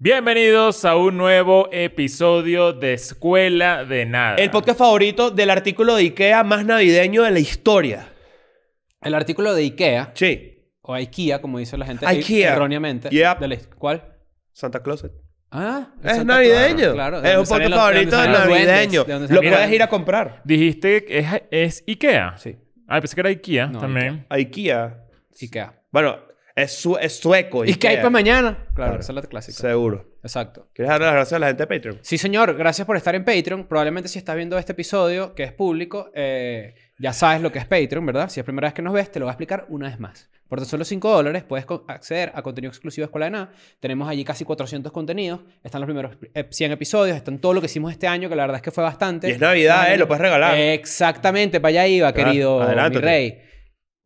Bienvenidos a un nuevo episodio de Escuela de Nada. El podcast favorito del artículo de IKEA más navideño de la historia. El artículo de IKEA. Sí. O IKEA, como dice la gente IKEA. erróneamente. ¿Cuál? Santa Closet. Ah, es navideño. Claro, Es un podcast favorito de navideño. Lo puedes ir a comprar. Dijiste que es, IKEA. Sí. Ah, pensé que era IKEA también. IKEA. IKEA. Bueno, es, su, es sueco. Y, qué hay para mañana. Claro, es la clásica. Seguro. Exacto. ¿Quieres dar las gracias a la gente de Patreon? Sí, señor. Gracias por estar en Patreon. Probablemente si estás viendo este episodio, que es público, eh, ya sabes lo que es Patreon, ¿verdad? Si es la primera vez que nos ves, te lo voy a explicar una vez más. Por tan solo 5 dólares puedes acceder a contenido exclusivo de Escuela de Nada. Tenemos allí casi 400 contenidos. Están los primeros 100 eh, episodios. Están todo lo que hicimos este año, que la verdad es que fue bastante. Y es Navidad, ¿eh? Lo puedes regalar. Exactamente, para allá iba, querido mi rey.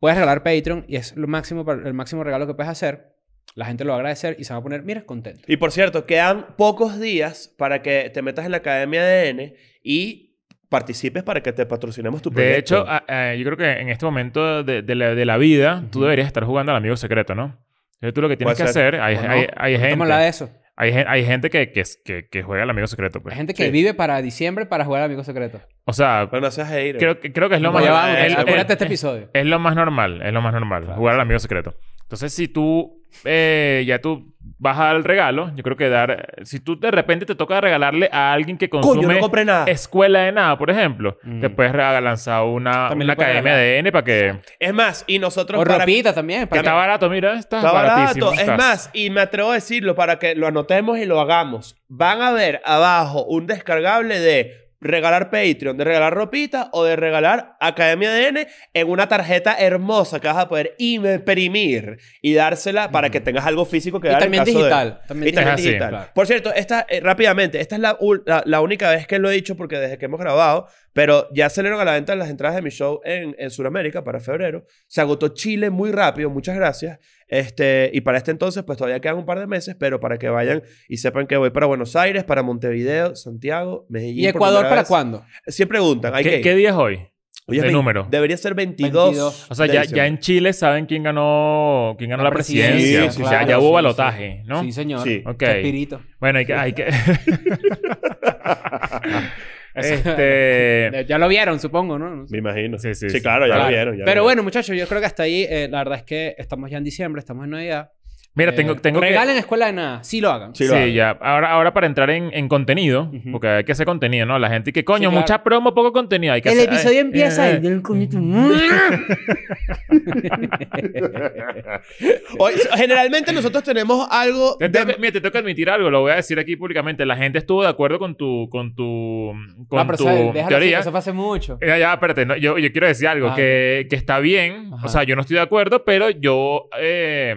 Puedes regalar Patreon y es lo máximo, el máximo regalo que puedes hacer. La gente lo va a agradecer y se va a poner, mira, contento. Y por cierto, quedan pocos días para que te metas en la Academia de N y participes para que te patrocinemos tu proyecto. De hecho, yo creo que en este momento de, la, vida, tú deberías estar jugando al amigo secreto, ¿no? Entonces tú lo que tienes que hacer, hay, gente... Vamos la de eso. Hay, gente que, que, que, juega al amigo secreto. Pues. Hay gente que vive para diciembre para jugar al amigo secreto. O sea, pero no seas Creo, que es lo más normal. Eh, eh, este episodio. Es, lo más normal, es lo más normal, jugar al amigo secreto. Entonces, si tú eh, ya tú vas a dar el regalo. Yo creo que dar... Si tú de repente te toca regalarle a alguien que consume... nada. Escuela de nada, por ejemplo. Te mm. puedes lanzar una, una academia de N para que... Es más, y nosotros... O también. que está barato, mira. Está, está barato. Es más, y me atrevo a decirlo para que lo anotemos y lo hagamos. Van a ver abajo un descargable de regalar Patreon, de regalar ropita o de regalar Academia ADN en una tarjeta hermosa que vas a poder imprimir y dársela para que tengas algo físico que y dar. También digital, también y también digital. Ah, Por cierto, esta, eh, rápidamente, esta es la, la, la, única vez que lo he dicho porque desde que hemos grabado pero ya salieron a la venta las entradas de mi show en, Sudamérica para febrero. Se agotó Chile muy rápido, muchas gracias. Este, y para este entonces, pues todavía quedan un par de meses, pero para que vayan y sepan que voy para Buenos Aires, para Montevideo, Santiago, Medellín. ¿Y Ecuador para cuándo? Siempre preguntan. ¿Qué, día es hoy? Oye, de número. Debería ser 22. O sea, ya, en Chile saben quién ganó, quién ganó la, presidencia. Sí, ya hubo balotaje, ¿no? Sí, señor. Sí. espíritu. Bueno, hay que... Hay que... este... ya lo vieron, supongo, ¿no? Me imagino. Sí, sí, claro, ya lo vieron. Pero bueno, muchachos, yo creo que hasta ahí, eh, la verdad es que estamos ya en diciembre, estamos en Navidad. Mira, tengo, eh, tengo regalen a escuela de nada. Sí lo hagan. Sí, ya. Ahora, ahora para entrar en, contenido, porque hay que hacer contenido, ¿no? La gente que, coño, mucha promo, poco contenido. el episodio empieza y generalmente nosotros tenemos algo... mira, te tengo que admitir algo. Lo voy a decir aquí públicamente. La gente estuvo de acuerdo con tu... Con tu, con tu teoría. eso hace mucho. Eh, ya, ya, espérate. yo, quiero decir algo. Ah. que, está bien. O sea, yo no estoy de acuerdo, pero yo eh,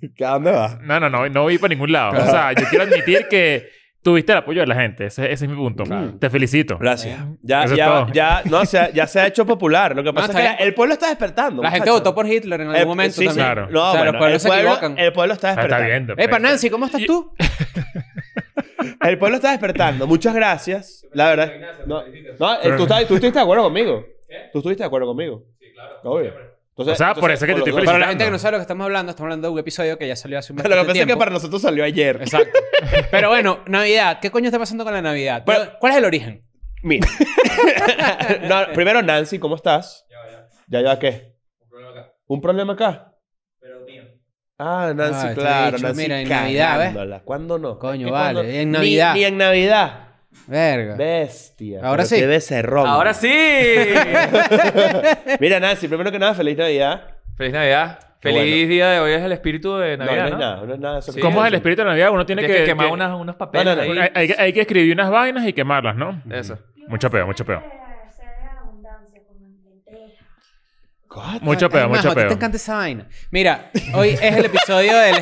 ¿Dónde vas? No, no, no, no voy para ningún lado. O sea, yo quiero admitir que tuviste el apoyo de la gente. Ese, es mi punto. Te felicito. Gracias. Ya, ya, ya, no, se ha, ya se ha hecho popular. Lo que pasa es que el pueblo está despertando. La gente votó por Hitler en algún eh, momento sí, también. Claro. No, el, pueblo, se el pueblo está ah, despertando. Está bien. Epa, Nancy, ¿cómo estás tú? el pueblo está despertando. Muchas gracias. La verdad. No, no eh, tú, tú estuviste de acuerdo conmigo. ¿Qué? Tú estuviste de acuerdo conmigo. Sí, claro. Obvio o sea, por eso es que te estoy felicitando. Para la gente que no sabe lo que estamos hablando, estamos hablando de un episodio que ya salió hace un mes. Lo que pasa es que para nosotros salió ayer. Exacto. Pero bueno, Navidad. ¿Qué coño está pasando con la Navidad? ¿Cuál es el origen? Mira. primero, Nancy, ¿cómo estás? Ya, ya. ¿Ya, ya qué? Un problema acá. ¿Un problema acá? Pero mío. Ah, Nancy, ah, claro. Nancy mira, en Navidad, ¿ves? ¿Cuándo no? Coño, vale. En Navidad. Ni, en Navidad. Verga. Bestia. Ahora sí. Ahora sí. Mira, Nancy, primero que nada, feliz Navidad. Feliz Navidad. Feliz día de hoy es el espíritu de Navidad. No, no, es nada, nada. ¿Cómo es el espíritu de Navidad? Uno tiene que, quemar unos papeles. Hay, que escribir unas vainas y quemarlas, ¿no? Eso. Mucho peor, mucho peor. Mucho peor. mucho peor. te encanta esa vaina. Mira, hoy es el episodio del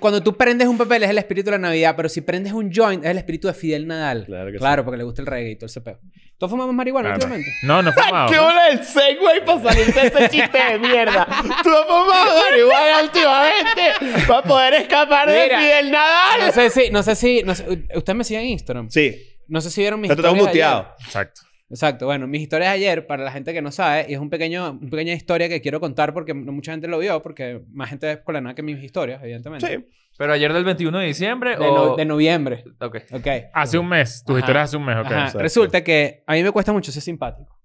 cuando tú prendes un papel es el espíritu de la Navidad, pero si prendes un joint es el espíritu de Fidel Nadal. Claro, claro porque le gusta el reggae y todo ese peo. ¿Tú fumamos marihuana últimamente? No, no fumamos. ¡Qué bola el segue para salirse ese chiste de mierda! ¡Tú has fumado marihuana últimamente! ¡Para poder escapar de Fidel Nadal! No sé si... No sé si me sigue en Instagram? Sí. No sé si vieron mis Pero te muteado. Exacto. Exacto, bueno, mis historias ayer, para la gente que no sabe, y es un pequeño, una pequeña historia que quiero contar porque no mucha gente lo vio, porque más gente es con la nada que mis historias, evidentemente. Sí. Pero ayer del 21 de diciembre o... de noviembre. Ok. okay. Hace un mes, tus historias hace un mes, ok. Resulta que a mí me cuesta mucho ser simpático.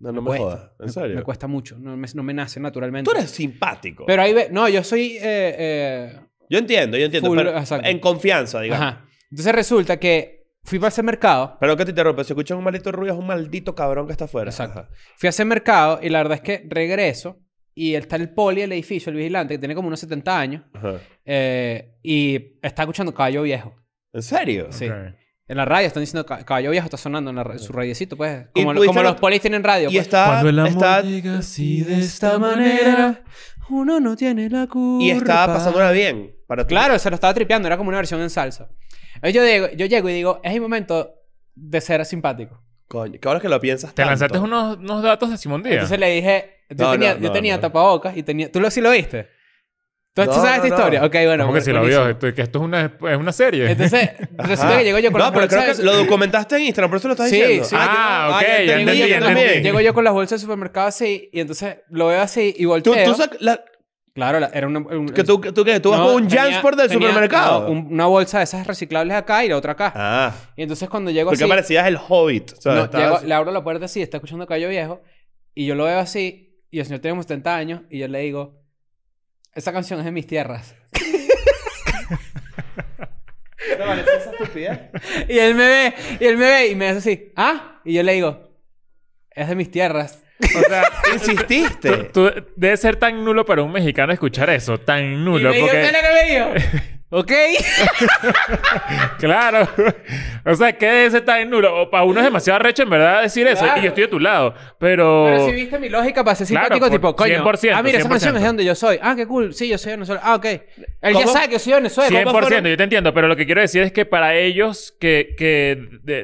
No, no me, jodas. ¿En serio? Me cuesta mucho. No me, nace naturalmente. Tú eres simpático. Pero ahí ve... No, yo soy... Eh, eh, yo entiendo, yo entiendo. pero en confianza, digamos. Ajá. Entonces resulta que Fui para ese mercado. Pero que te interrumpa, si escuchas un maldito ruido es un maldito cabrón que está afuera. Exacto. Fui a ese mercado y la verdad es que regreso y está el poli el edificio, el vigilante, que tiene como unos 70 años. Eh, y está escuchando Caballo Viejo. ¿En serio? Sí. En la radio están diciendo Caballo Viejo está sonando en, su radiecito, pues. Como, los polis tienen radio. Y pues. está. de esta manera, uno no tiene la Y está pasándola bien claro, se lo estaba tripeando, era como una versión en salsa. Yo, yo llego y digo, es el momento de ser simpático. Coño, que ahora que lo piensas. Te lanzaste unos, datos de Simón Díaz. Entonces le dije, yo tenía, tapabocas y tenía. ¿Tú lo, sí lo viste? ¿Tú, sabes esta historia? Ok, bueno. Como que si lo vio, esto, que esto es una, serie. Entonces, resulta que yo con No, pero creo que lo documentaste en Instagram, por eso lo estás diciendo. Sí, ah, ok, Llego yo con las bolsas del supermercado así, y entonces lo veo así y volteo. Tú, tú la, Claro, era una... un- ¿Que tú, qué? ¿Tú vas con un Jansport del supermercado? una bolsa de esas reciclables acá y la otra acá. Ah. Y entonces cuando llego Porque parecías el Hobbit. O no, llego- le abro la puerta así, está escuchando Callo Viejo. Y yo lo veo así. Y el señor tiene como 70 años. Y yo le digo... Esa canción es de mis tierras. te vale, esa estupidez. Y él me ve. Y él me ve. Y me hace así. ¿Ah? Y yo le digo... Es de mis tierras. O sea, insististe. Tú, debe ser tan nulo para un mexicano escuchar eso, tan nulo. Y me porque... ¿Ok? claro. o sea, que ese en nulo. O para uno es demasiado recho, en verdad, decir eso. Y yo estoy de tu lado. Pero. Pero si viste mi lógica para ser simpático, tipo, coño. 100%, ah, mira, esa persona es de donde yo soy. Ah, qué cool. Sí, yo soy de Venezuela. Ah, ok. Él ya sabe que yo soy de Venezuela. 100%, ciento! yo te entiendo. Pero lo que quiero decir es que para ellos, que, que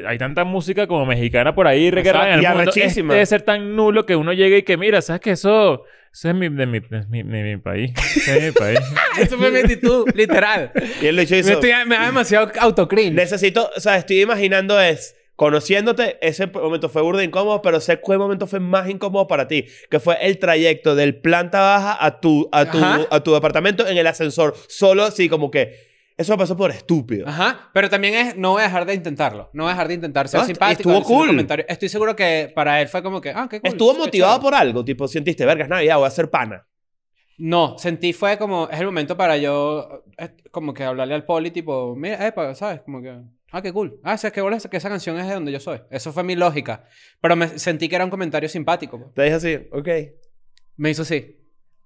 hay tanta música como mexicana por ahí, reguerada en el mundo, debe ser tan nulo que uno llegue y que, mira, ¿sabes qué? eso.? Eso es de mi, país. Ese mi país. Ah, eso fue mi actitud, literal. Y lo hizo. Me, da demasiado autocrin. Necesito, o sea, estoy imaginando es conociéndote, ese momento fue y incómodo, pero sé cuál momento fue más incómodo para ti, que fue el trayecto del planta baja a tu, a tu, a tu apartamento en el ascensor, solo así como que eso pasó por estúpido. Ajá, pero también es, no voy a dejar de intentarlo. No voy a dejar de intentar ser simpático. Estuvo cool. Estoy seguro que para él fue como que, ah, qué Estuvo motivado por algo, tipo, sentiste, vergas, Navidad, voy a ser pana. No, sentí fue como, es el momento para yo, eh, como que hablarle al poli, tipo, mira, epa, ¿sabes? Como que, ah, qué cool. Ah, ¿sabes es Que esa canción es de donde yo soy. Eso fue mi lógica. Pero me sentí que era un comentario simpático. Pues. Te dije así, ok. Me hizo así.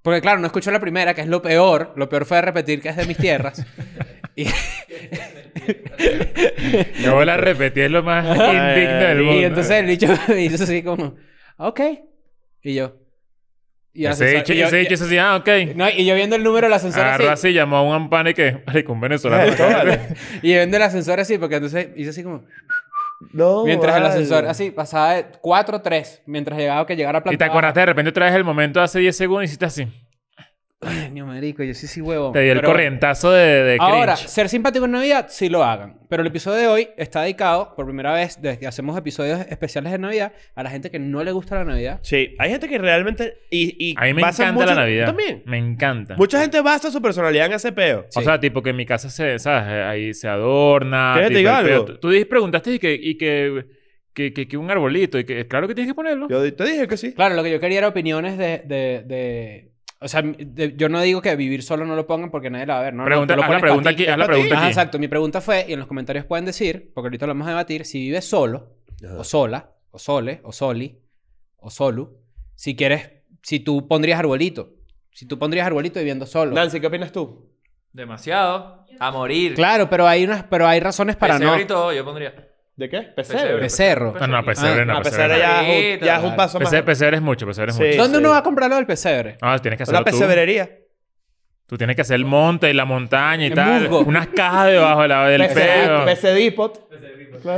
Porque claro, no escuchó la primera, que es lo peor. Lo peor fue repetir que es de mis tierras. Y... Yo la repetí, es lo más indigno del mundo. Y entonces el bicho hizo así como, ah, ok. Y yo. Y yo, ah, No, y viendo el número del ascensor Agarró así. así, llamó a un y que, marico, con venezolano. y yo viendo el ascensor así, porque entonces hizo así como... No, mientras vale. el ascensor así pasaba de 4 o 3, mientras llegaba que llegara a Y te acordaste de repente otra vez el momento hace 10 segundos y hiciste así. Ay, mi yo sí, sí, huevo. Te di el corrientazo de, de Ahora, ser simpático en Navidad, sí lo hagan. Pero el episodio de hoy está dedicado, por primera vez, desde hacemos episodios especiales de Navidad, a la gente que no le gusta la Navidad. Sí, hay gente que realmente. Y, y a mí me encanta la Navidad. También. Me encanta. Mucha gente basa su personalidad en ese peo. O sea, tipo que en mi casa se, ¿sabes? Eh, ahí se adorna. ¿Qué te Tú, preguntaste y que. Y que un arbolito y que claro que tienes que ponerlo. Yo te dije que sí. Claro, lo que yo quería era opiniones de o sea, yo no digo que vivir solo no lo pongan porque nadie la va a ver. No, la pregunta aquí, la pregunta aquí. Exacto, mi pregunta fue, y en los comentarios pueden decir, porque ahorita lo vamos a debatir, si vives solo, o sola, o sole, o soli, o solu, si quieres, si tú pondrías arbolito, si tú pondrías arbolito viviendo solo. Nancy, ¿qué opinas tú? Demasiado. A morir. Claro, pero hay unas, pero hay razones para Ese no. Yo pondría. ¿De qué? Pesebre. Pesebre. Ah, ah, no, no, pesebre no. A pesebre ya, es un, ya es un paso más. Pesebre es mucho, pesebre es mucho. ¿Dónde uno va a comprarlo del pesebre? Ah, tienes que hacerlo Una tú. pesebrería. Tú tienes que hacer el monte y la montaña y tal. Unas cajas debajo de la, del pedo. PC Depot.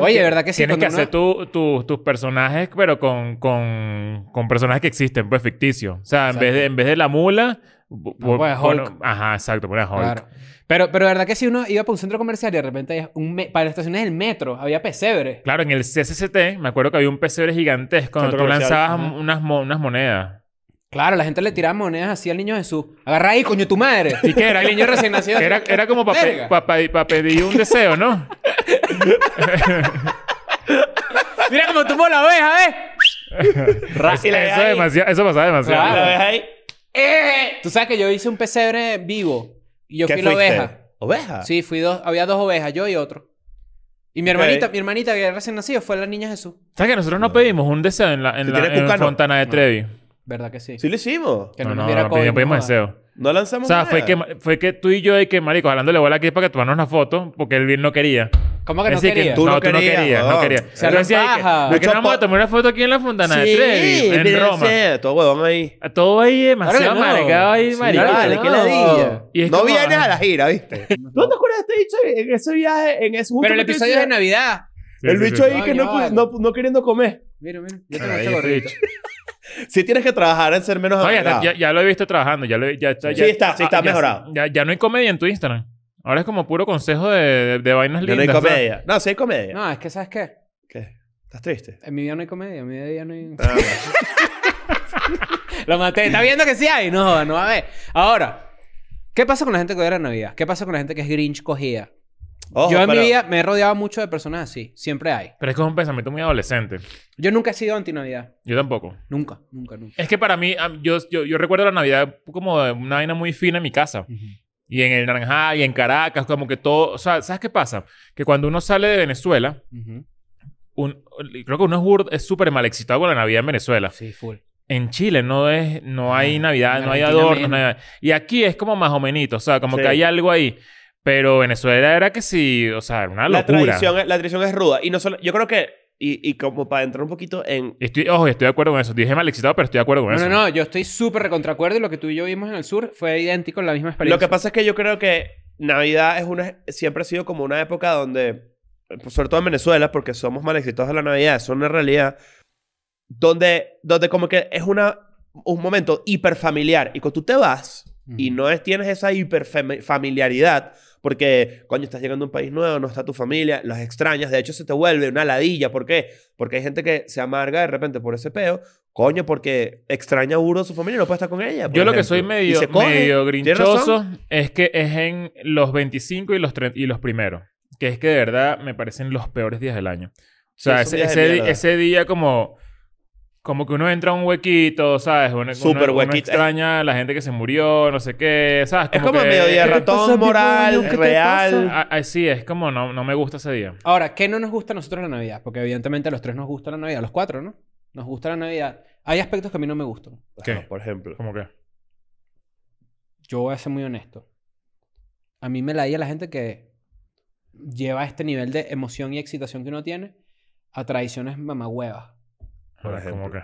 Oye, ¿verdad que sí? Tienes que hacer tus personajes, pero con, con, con personajes que existen, pues ficticios. O sea, en vez, de, en vez de la mula, pues, ajá, exacto, puede Hulk. Pero, pero la verdad que si uno iba para un centro comercial y de repente un para las estaciones del metro había pesebre Claro, en el CCCT me acuerdo que había un pesebre gigantesco donde tú lanzabas unas, monedas. Claro, la gente le tiraba monedas así al niño Jesús. Agarra ahí, coño, tu madre. ¿Y qué era? El niño recién nacido. Era, era como para pedir un deseo, ¿no? Mira cómo tuvo la oveja, ¿ves? eso, eso, demasiado, eso pasaba demasiado. Claro. La oveja ahí. ¡Eh! Tú sabes que yo hice un pesebre vivo y yo fui la oveja. ¿Oveja? Sí, fui dos, había dos ovejas, yo y otro. Y mi hermanita, mi hermanita que era recién nacido fue la niña Jesús. ¿Sabes que nosotros no pedimos un deseo en la, en Fontana de Trevi? ¿Verdad que sí? Sí lo hicimos. Que no, nos diera no, no pedimos deseo. No lanzamos O sea, fue que, fue que tú y yo y que, marico, le bola aquí para que tomarnos una foto porque él bien no quería. ¿Cómo que no quería? no, no tú no querías, no querías. O sea, que, que vamos a tomar una foto aquí en la Fontana de Trevi, en Roma. Sí, todo huevón ahí. Todo ahí demasiado no. marcado ahí, Vale, No vienes a la gira, ¿viste? ¿Tú te acuerdas de este bicho en ese viaje, en ese Pero el episodio de Navidad. El bicho ahí que no queriendo comer. Mira, mira, yo tengo este Sí tienes que trabajar en ser menos no, ya, ya, lo he visto trabajando. Ya, lo, ya, ya sí está, sí está, ah, mejorado. Ya, ya no hay comedia en tu Instagram. Ahora es como puro consejo de, de, vainas Yo lindas. no hay comedia. No, sí hay comedia. No, es que ¿sabes qué? ¿Qué? ¿Estás triste? En mi vida no hay comedia, en mi vida no hay... Ah, Lo maté. ¿Estás viendo que sí hay? No, no va a ver. Ahora, ¿qué pasa con la gente que odia la Navidad? ¿Qué pasa con la gente que es Grinch cogida? Yo en mi vida me he rodeado mucho de personas así. Siempre hay. Pero es que es un pensamiento muy adolescente. Yo nunca he sido anti-Navidad. Yo tampoco. Nunca, nunca, nunca. Es que para mí, yo, yo, yo recuerdo la Navidad como una vaina muy fina en mi casa y en el Naranjá, y en Caracas, como que todo, o sea, ¿sabes qué pasa? Que cuando uno sale de Venezuela, un, creo que uno es súper mal excitado con la Navidad en Venezuela. Sí, full. En Chile no es, no hay Navidad, no hay adornos, no y aquí es como más o menos, o sea, como que hay algo ahí. Pero Venezuela era que sí, o sea, una locura. La tradición, la tradición es ruda. Y no solo, yo creo que y, como para entrar un poquito en... Estoy, ojo, estoy de acuerdo con eso. Dije mal excitado, pero estoy de acuerdo con eso. No, no, yo estoy súper recontracuerdo y lo que tú y yo vimos en el sur fue idéntico, la misma experiencia. Lo que pasa es que yo creo que Navidad es una, siempre ha sido como una época donde, pues, sobre todo en Venezuela, porque somos mal exitosos de la Navidad, eso es una realidad, donde, donde como que es una, un momento hiperfamiliar. Y cuando tú te vas y no tienes esa familiaridad... Porque, coño, estás llegando a un país nuevo, no está tu familia, las extrañas. De hecho, se te vuelve una ladilla. ¿Por qué? Porque hay gente que se amarga de repente por ese peo. Coño, porque extraña a uno a su familia y no puede estar con ella. Yo lo que soy medio, grinchoso es que es en los 25 y los, y los primeros. Que es que de verdad me parecen los peores días del año. O sea, ese día como como que uno entra a un huequito, ¿sabes? bueno Super huequito. extraña a la gente que se murió, no sé qué, ¿sabes? Como es como que, medio día ratón moral, real. Así ah, ah, sí, es como no, no me gusta ese día. Ahora, ¿qué no nos gusta a nosotros la Navidad? Porque evidentemente a los tres nos gusta la Navidad, a los cuatro, ¿no? Nos gusta la Navidad. Hay aspectos que a mí no me gustan. ¿Qué? por ejemplo. ¿Cómo qué? Yo voy a ser muy honesto. A mí me la di a la gente que lleva este nivel de emoción y excitación que uno tiene a tradiciones mamagüevas. Por ¿Cómo que?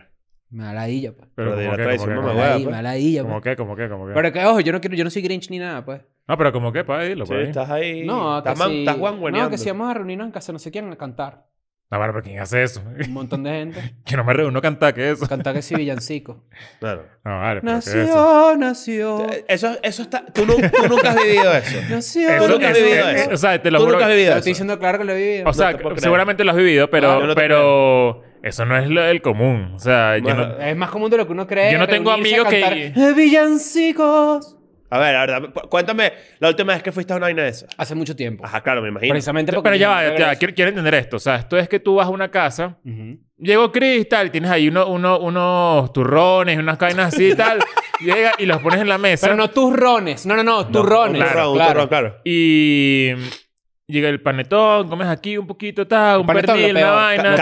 Maladilla, pues. Pero, pero de la tradición mamadora. Maladilla, pues. ¿Cómo qué? ¿Cómo qué? ¿Cómo Pero que, ojo, yo no, quiero, yo no soy Grinch ni nada, pues. No, pero como que, pues, pues. Sí, estás ahí. No, estás, si... estás No, que si vamos a reunirnos en casa, no sé quién, a cantar. No, pero ¿quién hace eso? Un montón de gente. que no me reúno a cantar, ¿qué eso? canta que sí, villancico. Claro. No, vale. Nació, nació. Eso, eso está. Tú, tú nunca has vivido eso. Nació. tú nunca has vivido eso. O sea, te lo Tú nunca has vivido eso. estoy diciendo claro que lo he vivido. O sea, seguramente lo has vivido, pero. Ah, pero... Eso no es el común. O sea, Es más común de lo que uno cree. Yo no tengo amigos que- Villancicos. A ver, la cuéntame la última vez que fuiste a una vaina de esas. Hace mucho tiempo. Ajá, claro, me imagino. Precisamente porque. Pero ya va, ya, quiero, entender esto. O sea, esto es que tú vas a una casa, llega llegó tienes ahí uno, uno- unos turrones, unas cadenas así y tal, llega y los pones en la mesa. Pero no turrones. No, no, no, turrones. claro, claro. claro. Y Llega el panetón, comes aquí un poquito, tal, un panetón, pernil, una vaina.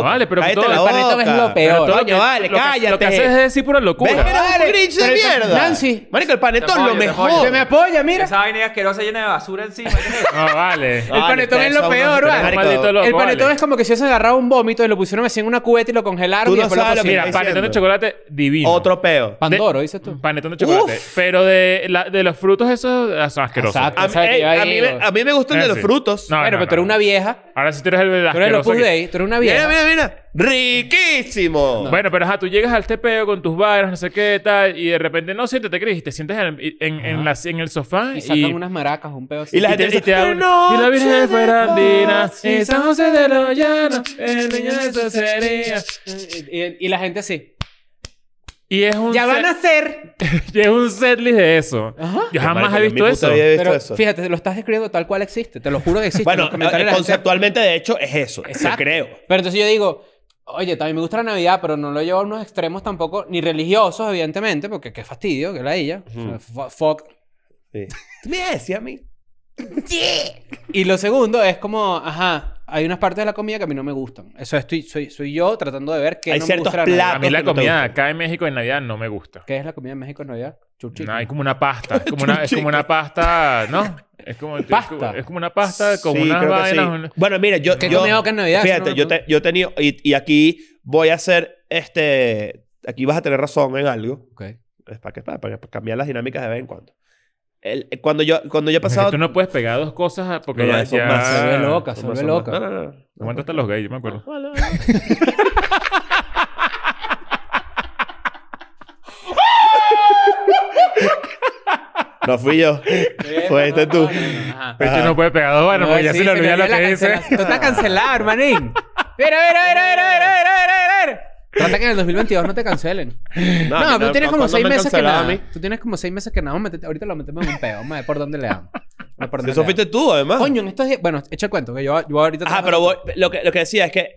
Vale, pero todo, el panetón es lo peor. vale, lo cállate. Que, lo que haces es decir pura locura. ¿Ves? que vale, un grinch de mierda. Nancy. manito, el panetón es lo mejor. Se me apoya, mira. Esa vaina asquerosa llena de basura encima. no, vale. El panetón es lo peor, vale. El panetón es como que si se agarraba un vómito y lo pusieron así en una cubeta y lo congelaron lo Mira, panetón de chocolate divino. Otro peo. Pandoro, dices tú. Panetón de chocolate. Pero de los frutos esos ah, son asquerosos. A mí me gustan de los frutos frutos. No, bueno, pero tú eres una vieja. Ahora sí tú eres el verdadero. Tú eres el Opus tú eres una vieja. Mira, mira, mira. Riquísimo. Bueno, pero ajá, tú llegas al tepeo con tus vainas, no sé qué, tal, y de repente no siéntate, te crees, te sientes en, en, en la- en el sofá y, Y sacan unas maracas, un pedo así. Y la gente dice, y la Virgen de y San José de los Llanos, el niño de su Y, y la gente así. Y es un. Ya van a ser. y es un setlist de eso. Yo jamás he visto, eso. visto Pero Fíjate, lo estás describiendo tal cual existe. Te lo juro que existe. bueno, eh, conceptualmente, de hecho, es eso. Exacto. Yo creo. Pero entonces yo digo, Oye, también me gusta la Navidad, pero no lo llevo a unos extremos tampoco, ni religiosos, evidentemente, porque qué fastidio, que la ella. fuck. Sí. me a mí. Y lo segundo es como, ajá, hay unas partes de la comida que a mí no me gustan. Eso estoy, soy, soy yo tratando de ver qué hay no ciertos me gusta platos. A mí la comida acá en México en Navidad no me gusta. ¿Qué es la comida en México en Navidad? Es No, hay como una pasta. Es como una, pasta, ¿no? Es como, ¿Pasta? Es como una pasta con sí, Bueno, mira, yo... ¿Qué yo, comido acá en Navidad? Fíjate, yo, yo he tenido... Y, y, aquí voy a hacer este... Aquí vas a tener razón en algo. Ok. Es para, que, para cambiar las dinámicas de vez en cuando. El, eh, cuando yo cuando yo he pasado... tú no puedes pegar dos cosas ah, porque no, ya, Más. Se ve loca, se ve loca. No, no, no. Aguanta hasta los gays, yo me acuerdo. No fui yo. Fue este tú. tú no puede pegar dos Bueno, porque ya se le lo que dice. Tú estás cancelado, hermanín. Mira, mira, mira, mira, mira, mira, mira. Trata que en el 2022 no te cancelen. No, tú tienes como seis meses que nada. Tú tienes como seis meses que nada. ahorita lo metemos en un peo. Vamos a por dónde le damos. Eso fuiste tú, además. Coño, en estos días... Bueno, echa el cuento. Que yo, yo ahorita... Ah, pero lo, que, lo que decía es que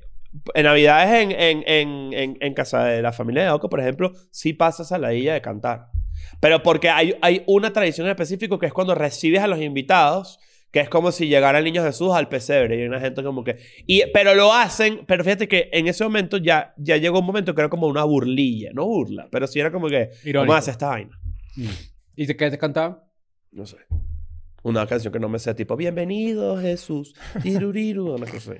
en Navidades en, en, en, en, casa de la familia de Oco, por ejemplo, sí pasas a la isla de cantar. Pero porque hay, hay una tradición en específico que es cuando recibes a los invitados que es como si llegara el niño Jesús al pesebre y hay una gente como que... Y, pero lo hacen, pero fíjate que en ese momento ya, ya llegó un momento que era como una burlilla, no burla, pero sí era como que... más hace esta vaina? Mm. ¿Y de qué te cantaba? No sé. Una canción que no me sea tipo, bienvenido Jesús, tiruriru, una cosa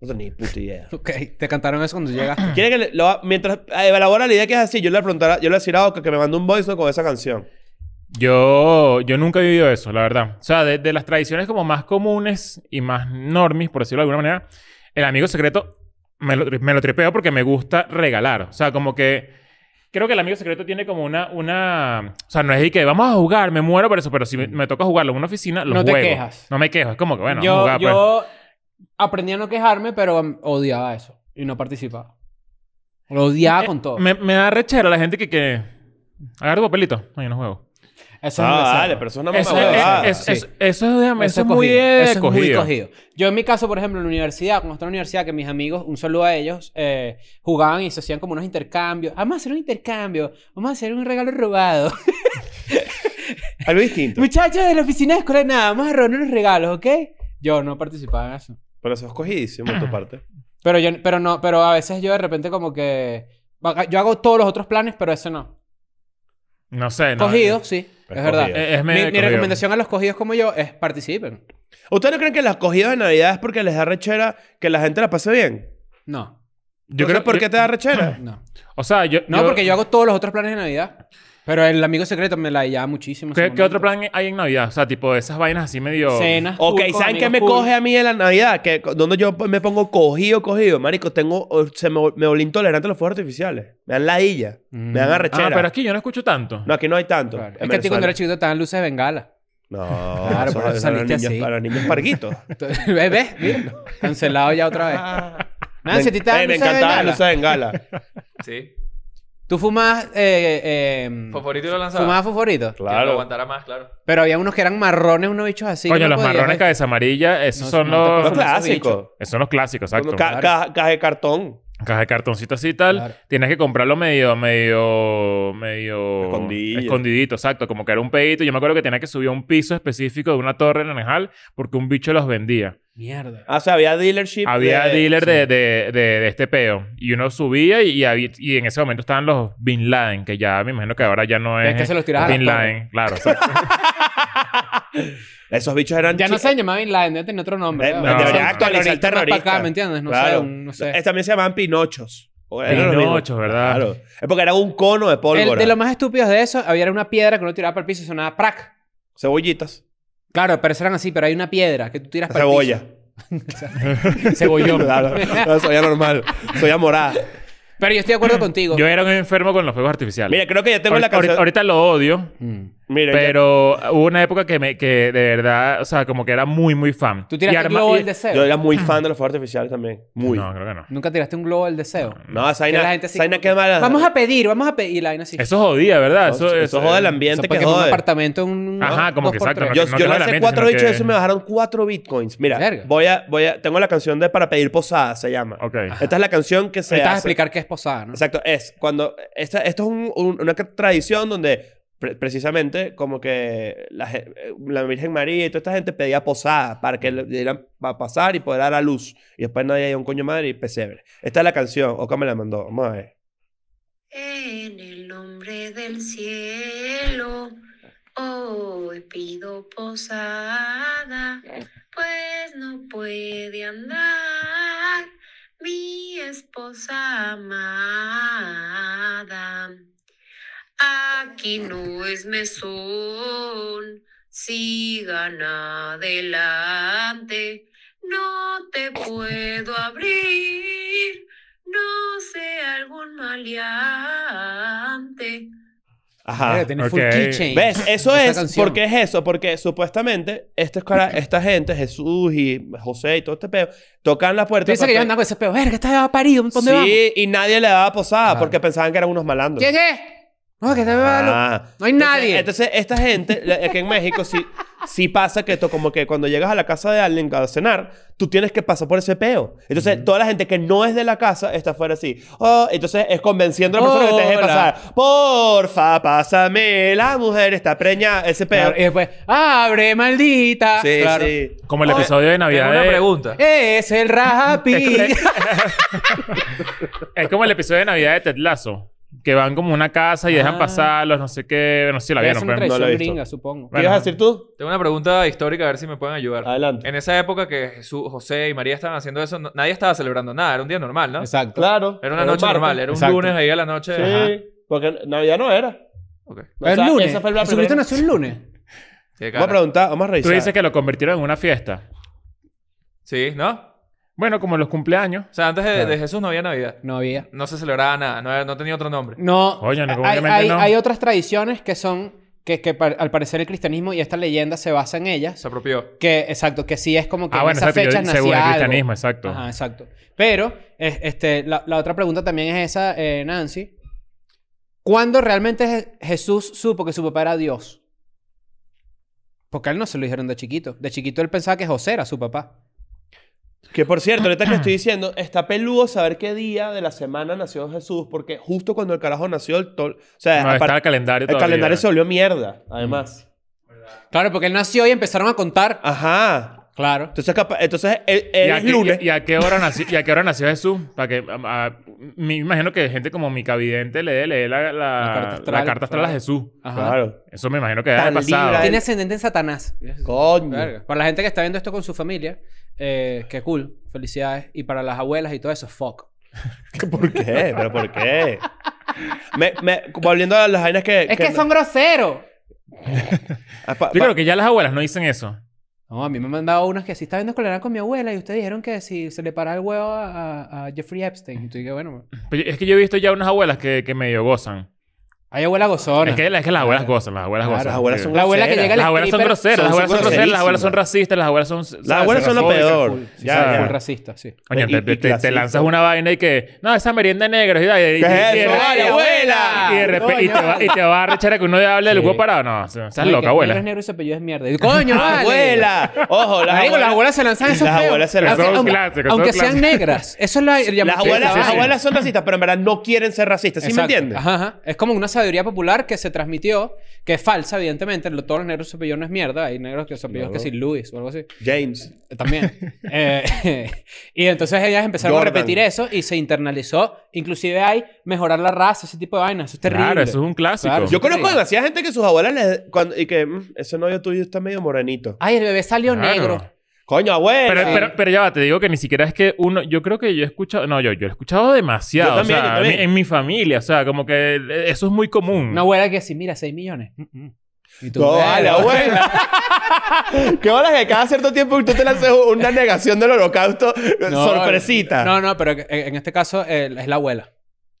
No tenía ni puta idea. Ok, te cantaron eso cuando llegas Quiere que lo, mientras eh, elabora la idea que es así, yo le preguntara, yo le decía a que, que me mandó un voice con esa canción. Yo, yo nunca he vivido eso, la verdad. O sea, de, las tradiciones como más comunes y más normis, por decirlo de alguna manera, el amigo secreto me lo, tripeo porque me gusta regalar. O sea, como que creo que el amigo secreto tiene como una, una... O sea, no es de que vamos a jugar, me muero por eso, pero si me, toca jugarlo en una oficina, lo no juego. No te quejas. No me quejo, es como que bueno, yo, pues. yo aprendí a no quejarme, pero odiaba eso y no participaba. Lo odiaba eh, con todo. Me, me, da rechera la gente que, que... Agarra papelito. no juego. Eso ah, pues. es pero eso es eso, es, es muy eso cogido. Yo en mi caso, por ejemplo, en la universidad, cuando estaba en la universidad, que mis amigos, un saludo a ellos, eh, jugaban y se hacían como unos intercambios. Vamos a hacer un intercambio, vamos a hacer un regalo robado. Algo distinto. Muchachos de la oficina de escuela, nada, vamos a robar unos regalos, ¿ok? Yo no participaba en eso. Pero eso es cogidísimo en tu parte. Pero yo, pero no, pero a veces yo de repente como que... Yo hago todos los otros planes, pero ese no. No sé, ¿no? Cogido, eh, sí. Es, verdad. Eh, mi, recomendación a los cogidos como yo es participen. ¿Ustedes no creen que las cogidas de Navidad es porque les da rechera que la gente la pase bien? No. Yo creo porque te da rechera. No. O sea, yo. No, porque yo hago todos los otros planes de Navidad. Pero el amigo secreto me la llama muchísimo. ¿Qué, otro plan hay en Navidad? O sea, tipo esas vainas así medio. Cenas. Ok, ¿saben qué me coge a mí en la Navidad? Que donde yo me pongo cogido, cogido. Marico, tengo. Se me, me volví intolerante a los fuegos artificiales. Me dan la Mm. Me dan mm. Ah, arrechera. Ah, pero aquí yo no escucho tanto. No, aquí no hay tanto. Es que a ti cuando era chiquito dan luces de bengala. No, claro, saliste Para los niños parguitos. Bebé, cancelado ya otra vez. Nada, me, si te bengala? me luces de bengala. sí. ¿Tú fumas... Eh, eh, em, ¿Fosforito y lo lanzabas? ¿Fumabas fosforito? Claro. Que lo aguantara más, claro. Pero había unos que eran marrones, unos bichos así. Coño, los marrones cabezas ¿eh? cabeza amarilla, esos son los... Los clásicos. Esos son los clásicos, exacto. caja de cartón caja de cartoncitos y tal, tienes que comprarlo medio, medio, medio escondidito, exacto, como que era un pedito. Yo me acuerdo que tenía que subir a un piso específico de una torre en Naranjal porque un bicho los vendía. Mierda. Ah, o sea, había dealership. Había dealer de, este peo. Y uno subía y, y, y, en ese momento estaban los Bin Laden, que ya me imagino que ahora ya no es. Es que se los Bin Laden, claro. Esos bichos eran. Ya no se llamaban Bin Laden, debe tener otro nombre. Eh, no, debería actualizar terrorista. acá, ¿me entiendes? No sé, eh, También se llamaban Pinochos. Pinochos, ¿verdad? Claro. Es porque era un cono de pólvora. El, de lo más estúpidos de esos, había una piedra que uno tiraba para el piso y sonaba prac. Cebollitas. Claro, pero eran así, pero hay una piedra que tú tiras para Cebolla. el piso. Cebolla. Cebollón. Soy normal. Soya morada. Pero yo estoy de acuerdo contigo. Yo era un enfermo con los fuegos artificiales. Mira, creo que ya tengo la canción. Ahorita lo odio. Mm. Mira, pero hubo una época que, me, que de verdad, o sea, como que era muy, muy fan. ¿Tú tiraste un globo del deseo? Yo era muy fan de los fuegos artificiales también. Muy. No, creo que no. ¿Nunca tiraste un globo del deseo? No, Zaina, la gente Zaina queda mala. Vamos a pedir, vamos a pedir. la Eso jodía, ¿verdad? Eso, eso, eso el ambiente eso que jode. un apartamento un... Ajá, como que exacto. yo no yo cuatro bichos y eso me bajaron cuatro bitcoins. Mira, voy a, voy a... Tengo la canción de Para Pedir Posada, se llama. Esta es la canción que se hace. a explicar qué es posada, ¿no? Exacto. Es cuando... Esta, esto es una tradición donde precisamente como que eh, la, Virgen María y toda esta gente pedía posada para que le dieran para pasar y poder dar a luz. Y después nadie hay un coño madre y pesebre. Esta es la canción. Oca me la mandó. Vamos a ver. En el nombre del cielo, hoy pido posada, pues no puede andar mi esposa amada. Aquí no es mesón, sigan adelante. No te puedo abrir, no sé algún maleante. Ajá. ¿Ves? Eso es. porque es eso? Porque supuestamente esta, esta gente, Jesús y José y todo este peo, tocan la puerta. Dice que yo andaba con ese peo. Verga, estaba parido. ¿Dónde sí, y nadie le daba posada porque pensaban que eran unos malandros. ¡Llegué! es? No, que ah. No hay nadie. Entonces, esta gente, aquí en México, sí, sí pasa que esto, como que cuando llegas a la casa de alguien a cenar, tú tienes que pasar por ese peo. Entonces, toda la gente que no es de la casa está fuera así. Oh, entonces, es convenciendo a la persona que te deje pasar. Porfa, pásame. La mujer está preñada. Ese peo. Y después, abre, maldita. Sí, sí. Como el episodio de Navidad. Tengo pregunta. Es el rapi. es como el episodio de Navidad de Tetlazo que van como una casa y dejan ah. pasarlos, no sé qué, no sé si la vieron, pero. Pues. no la supongo. ¿Qué ibas a decir tú? Tengo una pregunta histórica, a ver si me pueden ayudar. Adelante. En esa época que Jesús, José y María estaban haciendo eso, nadie estaba celebrando nada. Era un día normal, ¿no? Exacto. Claro. Era una noche normal. Era un lunes ahí a la noche. Sí, porque Navidad no era. Ok. el lunes. Esa fue nació el lunes. Vamos a preguntar, vamos a revisar. Tú dices que lo convirtieron en una fiesta. Sí, ¿no? Bueno, como los cumpleaños. O sea, antes de, Jesús no había Navidad. No había. No se celebraba nada, no, no tenía otro nombre. No. Oye, no, hay, no. hay otras tradiciones que son que, que al parecer el cristianismo y esta leyenda se basa en ellas. Se apropió. Que, exacto, que sí es como que ah, en bueno, esas exacto, según el cristianismo, exacto. Ajá, exacto. Pero, este, la, otra pregunta también es esa, eh, Nancy. ¿Cuándo realmente Jesús supo que su papá era Dios? Porque a él no se lo dijeron de chiquito. De chiquito él pensaba que José era su papá. Que por cierto, ahorita que estoy diciendo, está peludo saber qué día de la semana nació Jesús, porque justo cuando el carajo nació, el tol... o sea, el calendario. El calendario se volvió mierda, además. Mm. Claro, porque él nació y empezaron a contar. Ajá. Claro. Entonces, entonces él, ¿Y a es qué- lunes. ¿Y a qué hora nació, y a qué hora nació Jesús? Para que, me imagino que gente como mi cabidente le dé la, la- carta astral, a Jesús. Ajá. Claro. Eso me imagino que ha pasado. Tiene ascendente en Satanás. Coño. Para la gente que está viendo esto con su familia, eh, qué cool, felicidades. Y para las abuelas y todo eso, fuck. ¿Por qué? ¿Pero por qué? me, me, volviendo a las vainas que... Es que, son groseros. Ah, yo que ya las abuelas no dicen eso. No, a mí me han mandado unas que sí estaba viendo escolar con mi abuela y ustedes dijeron que si se le para el huevo a, Jeffrey Epstein. Y dije, bueno... es que yo he visto ya unas abuelas que medio gozan. Hay abuelas gozonas. Es que, las abuelas gozan, las abuelas gozan. Las abuelas son que las abuelas son groseras, las abuelas son groseras, las abuelas son racistas, las abuelas son Las abuelas son lo peor. Ya, son racistas, sí. Oye, te, lanzas una vaina y que, no, esa merienda negra y, abuela. Y de y te va a rechar que uno hable del huevo parado, no, estás loca, abuela. Es negro y su apellido es mierda. Coño, abuela. Ojo, las abuelas se lanzan eso Las abuelas se lanzan aunque sean negras. Eso es la Las abuelas son racistas, pero en verdad no quieren ser racistas, ¿sí me entiendes? Ajá, es como una teoría popular que se transmitió, que es falsa, evidentemente. Todos los negros apellido no es mierda. Hay negros que su apellido que sí, Luis o algo así. James. Eh, también. Eh, y entonces ellas empezaron a repetir eso y se internalizó. Inclusive hay mejorar la raza, ese tipo de vainas. Eso es terrible. Claro, eso es un clásico. yo conozco demasiada gente que sus abuelas les... Cuando, y que mm, ese novio tuyo está medio morenito. Ay, el bebé salió negro. Coño, abuela. Pero, ya va, te digo que ni siquiera es que uno. Yo creo que yo he escuchado. No, yo, yo he escuchado demasiado. Yo también, En, mi familia, o sea, como que eso es muy común. Una abuela que así, mira, 6 millones. Mm, mm. Y abuela. Qué horas que cada cierto tiempo tú te lanzas una negación del holocausto sorpresita. No, no, pero en este caso es la abuela.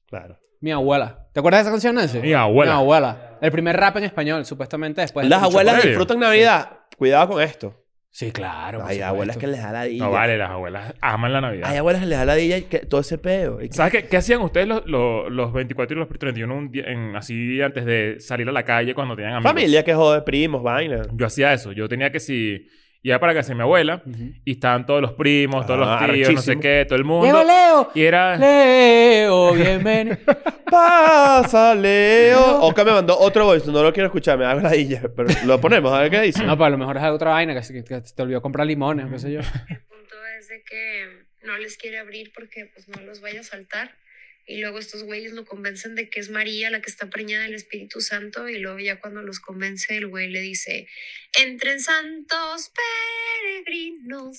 Claro. Mi abuela. ¿Te acuerdas de esa canción, Nancy? Mi abuela. Mi abuela. El primer rap en español, supuestamente después. Las abuelas disfrutan Navidad. Cuidado con esto. Sí, claro. Hay abuelas que les da la No vale, las abuelas aman la Navidad. Hay abuelas que les da la y que, todo ese peo ¿Sabes qué, qué, hacían ustedes los, los, los, 24 y los 31 así antes de salir a la calle cuando tenían amigos? Familia que jode, primos, vainas. Yo hacía eso. Yo tenía que si y era para que se mi abuela. Y estaban todos los primos, todos los ah, tíos, no sé qué, todo el mundo. ¡Leo, Leo! Y era... ¡Leo, bienvenido! ¡Pasa, Leo! Oka me mandó otro voice. No lo quiero escuchar. Me hago la illa. Pero lo ponemos. A ver qué dice. No, pues a lo mejor es de otra vaina. Que, se que te olvidó comprar limones, qué sé yo. El punto es de que no les quiere abrir porque pues no los vaya a saltar y luego estos güeyes lo convencen de que es María la que está preñada del Espíritu Santo y luego ya cuando los convence el güey le dice, entren santos peregrinos,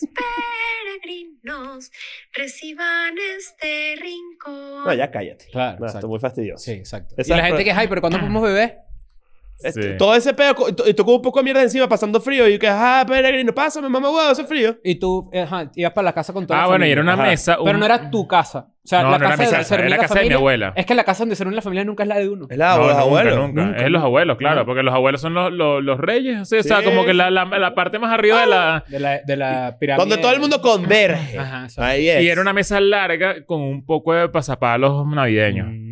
peregrinos, reciban este rincón. No, ya cállate. Claro, exacto. muy fastidioso. Sí, exacto. y la gente que es, ay, pero ¿cuándo fuimos bebés? Este, todo ese pedo, y tocó un poco de mierda encima pasando frío. Y que, ah, peregrino, pásame, mamá huevo, hace frío. Y tú, ibas para la casa con toda Ah, bueno, y era una mesa. Pero no era tu casa. O sea, la casa, de, ser la casa familia, de mi abuela. Es que la casa donde se reúne la familia nunca es la de uno. Es la de los abuelos. Es los abuelos, claro, porque los abuelos son los, los, reyes. O sea, como que la, la, parte más arriba de, la, ah, de, la pirámide. Donde todo el mundo converge. Ajá, Ahí es. Y era una mesa larga con un poco de pasapalos navideños. Mm